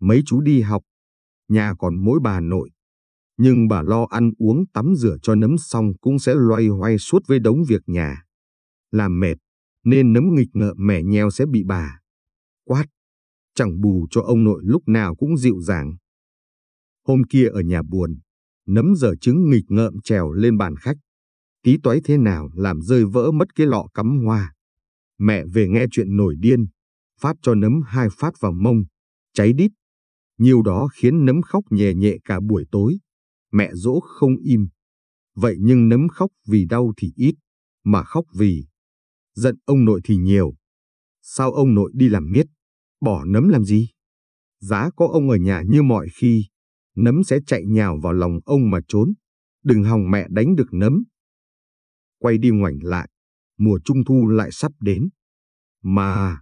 S1: mấy chú đi học, nhà còn mỗi bà nội. Nhưng bà lo ăn uống tắm rửa cho nấm xong cũng sẽ loay hoay suốt với đống việc nhà. Làm mệt, nên nấm nghịch ngợm mẻ nheo sẽ bị bà. Quát, chẳng bù cho ông nội lúc nào cũng dịu dàng. Hôm kia ở nhà buồn, nấm dở trứng nghịch ngợm trèo lên bàn khách. Tí toái thế nào làm rơi vỡ mất cái lọ cắm hoa. Mẹ về nghe chuyện nổi điên, phát cho nấm hai phát vào mông, cháy đít. Nhiều đó khiến nấm khóc nhẹ nhẹ cả buổi tối. Mẹ dỗ không im. Vậy nhưng nấm khóc vì đau thì ít, mà khóc vì giận ông nội thì nhiều. Sao ông nội đi làm miết, bỏ nấm làm gì? Giá có ông ở nhà như mọi khi, nấm sẽ chạy nhào vào lòng ông mà trốn. Đừng hòng mẹ đánh được nấm. Quay đi ngoảnh lại, mùa trung thu lại sắp đến. Mà,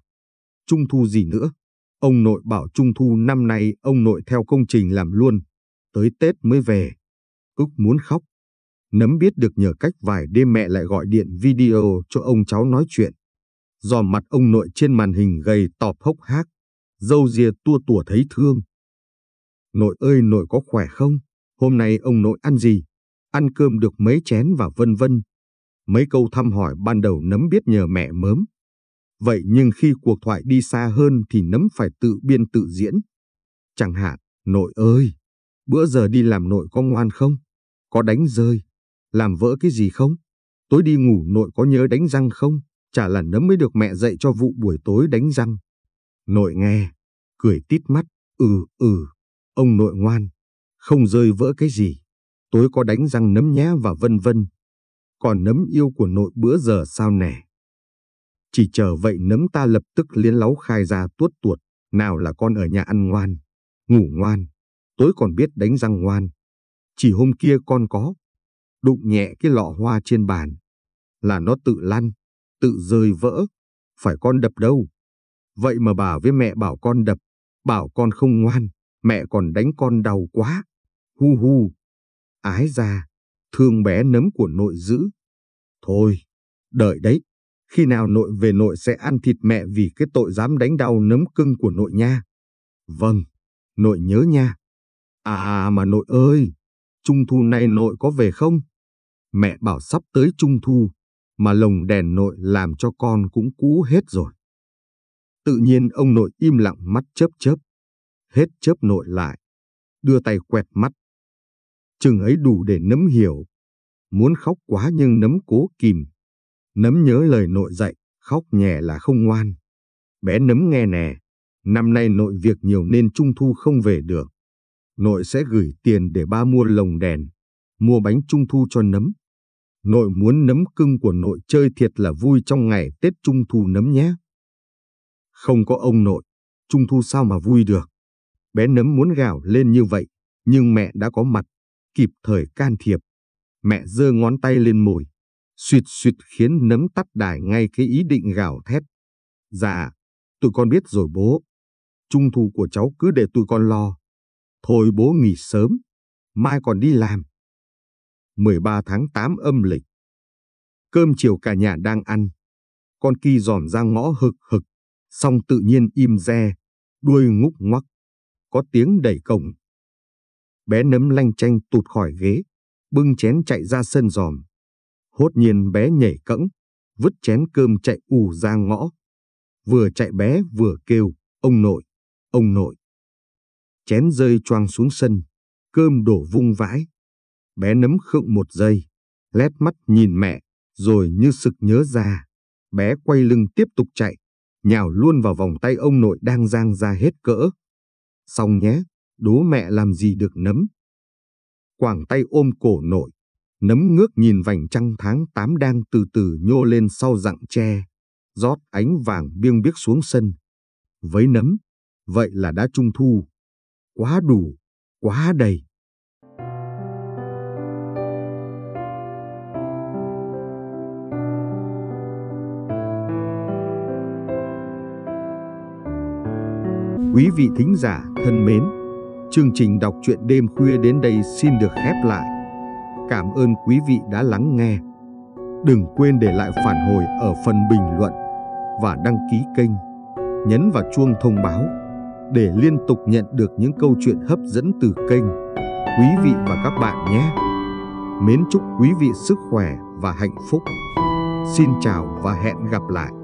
S1: trung thu gì nữa? Ông nội bảo trung thu năm nay ông nội theo công trình làm luôn, tới Tết mới về. Ước muốn khóc. Nấm biết được nhờ cách vài đêm mẹ lại gọi điện video cho ông cháu nói chuyện. Giò mặt ông nội trên màn hình gầy tọp hốc hác, dâu ria tua tủa thấy thương. Nội ơi nội có khỏe không? Hôm nay ông nội ăn gì? Ăn cơm được mấy chén và vân vân. Mấy câu thăm hỏi ban đầu nấm biết nhờ mẹ mớm. Vậy nhưng khi cuộc thoại đi xa hơn thì nấm phải tự biên tự diễn. Chẳng hạn, nội ơi, bữa giờ đi làm nội có ngoan không? Có đánh rơi? Làm vỡ cái gì không? Tối đi ngủ nội có nhớ đánh răng không? Chả là nấm mới được mẹ dạy cho vụ buổi tối đánh răng. Nội nghe, cười tít mắt, ừ ừ. Ông nội ngoan, không rơi vỡ cái gì, tối có đánh răng nấm nhé và vân vân. Còn nấm yêu của nội bữa giờ sao nè. Chỉ chờ vậy nấm ta lập tức liến láu khai ra tuốt tuột, nào là con ở nhà ăn ngoan, ngủ ngoan, tối còn biết đánh răng ngoan. Chỉ hôm kia con có, đụng nhẹ cái lọ hoa trên bàn, là nó tự lăn, tự rơi vỡ, phải con đập đâu. Vậy mà bà với mẹ bảo con đập, bảo con không ngoan mẹ còn đánh con đau quá. Hu hu. Ái ra, thương bé nấm của nội dữ. Thôi, đợi đấy. Khi nào nội về nội sẽ ăn thịt mẹ vì cái tội dám đánh đau nấm cưng của nội nha. Vâng, nội nhớ nha. À mà nội ơi, trung thu này nội có về không? Mẹ bảo sắp tới trung thu, mà lồng đèn nội làm cho con cũng cũ hết rồi. Tự nhiên ông nội im lặng mắt chớp chớp hết chớp nội lại, đưa tay quẹt mắt. Chừng ấy đủ để nấm hiểu, muốn khóc quá nhưng nấm cố kìm. Nấm nhớ lời nội dạy, khóc nhẹ là không ngoan. Bé nấm nghe nè, năm nay nội việc nhiều nên trung thu không về được. Nội sẽ gửi tiền để ba mua lồng đèn, mua bánh trung thu cho nấm. Nội muốn nấm cưng của nội chơi thiệt là vui trong ngày Tết Trung Thu nấm nhé. Không có ông nội, Trung Thu sao mà vui được. Bé nấm muốn gào lên như vậy, nhưng mẹ đã có mặt, kịp thời can thiệp. Mẹ giơ ngón tay lên mồi, suyệt suyệt khiến nấm tắt đài ngay cái ý định gào thét. Dạ, tụi con biết rồi bố. Trung thu của cháu cứ để tụi con lo. Thôi bố nghỉ sớm, mai còn đi làm. 13 tháng 8 âm lịch. Cơm chiều cả nhà đang ăn. Con kỳ dòm ra ngõ hực hực, xong tự nhiên im re, đuôi ngúc ngoắc có tiếng đẩy cổng. Bé nấm lanh chanh tụt khỏi ghế, bưng chén chạy ra sân giòm. Hốt nhiên bé nhảy cẫng, vứt chén cơm chạy ù ra ngõ. Vừa chạy bé vừa kêu, ông nội, ông nội. Chén rơi choang xuống sân, cơm đổ vung vãi. Bé nấm khựng một giây, lét mắt nhìn mẹ, rồi như sực nhớ ra. Bé quay lưng tiếp tục chạy, nhào luôn vào vòng tay ông nội đang giang ra hết cỡ. Xong nhé, đố mẹ làm gì được nấm. Quảng tay ôm cổ nội, nấm ngước nhìn vành trăng tháng tám đang từ từ nhô lên sau rặng tre, rót ánh vàng biêng biếc xuống sân. Với nấm, vậy là đã trung thu. Quá đủ, quá đầy. Quý vị thính giả thân mến, chương trình đọc truyện đêm khuya đến đây xin được khép lại. Cảm ơn quý vị đã lắng nghe. Đừng quên để lại phản hồi ở phần bình luận và đăng ký kênh. Nhấn vào chuông thông báo để liên tục nhận được những câu chuyện hấp dẫn từ kênh. Quý vị và các bạn nhé. Mến chúc quý vị sức khỏe và hạnh phúc. Xin chào và hẹn gặp lại.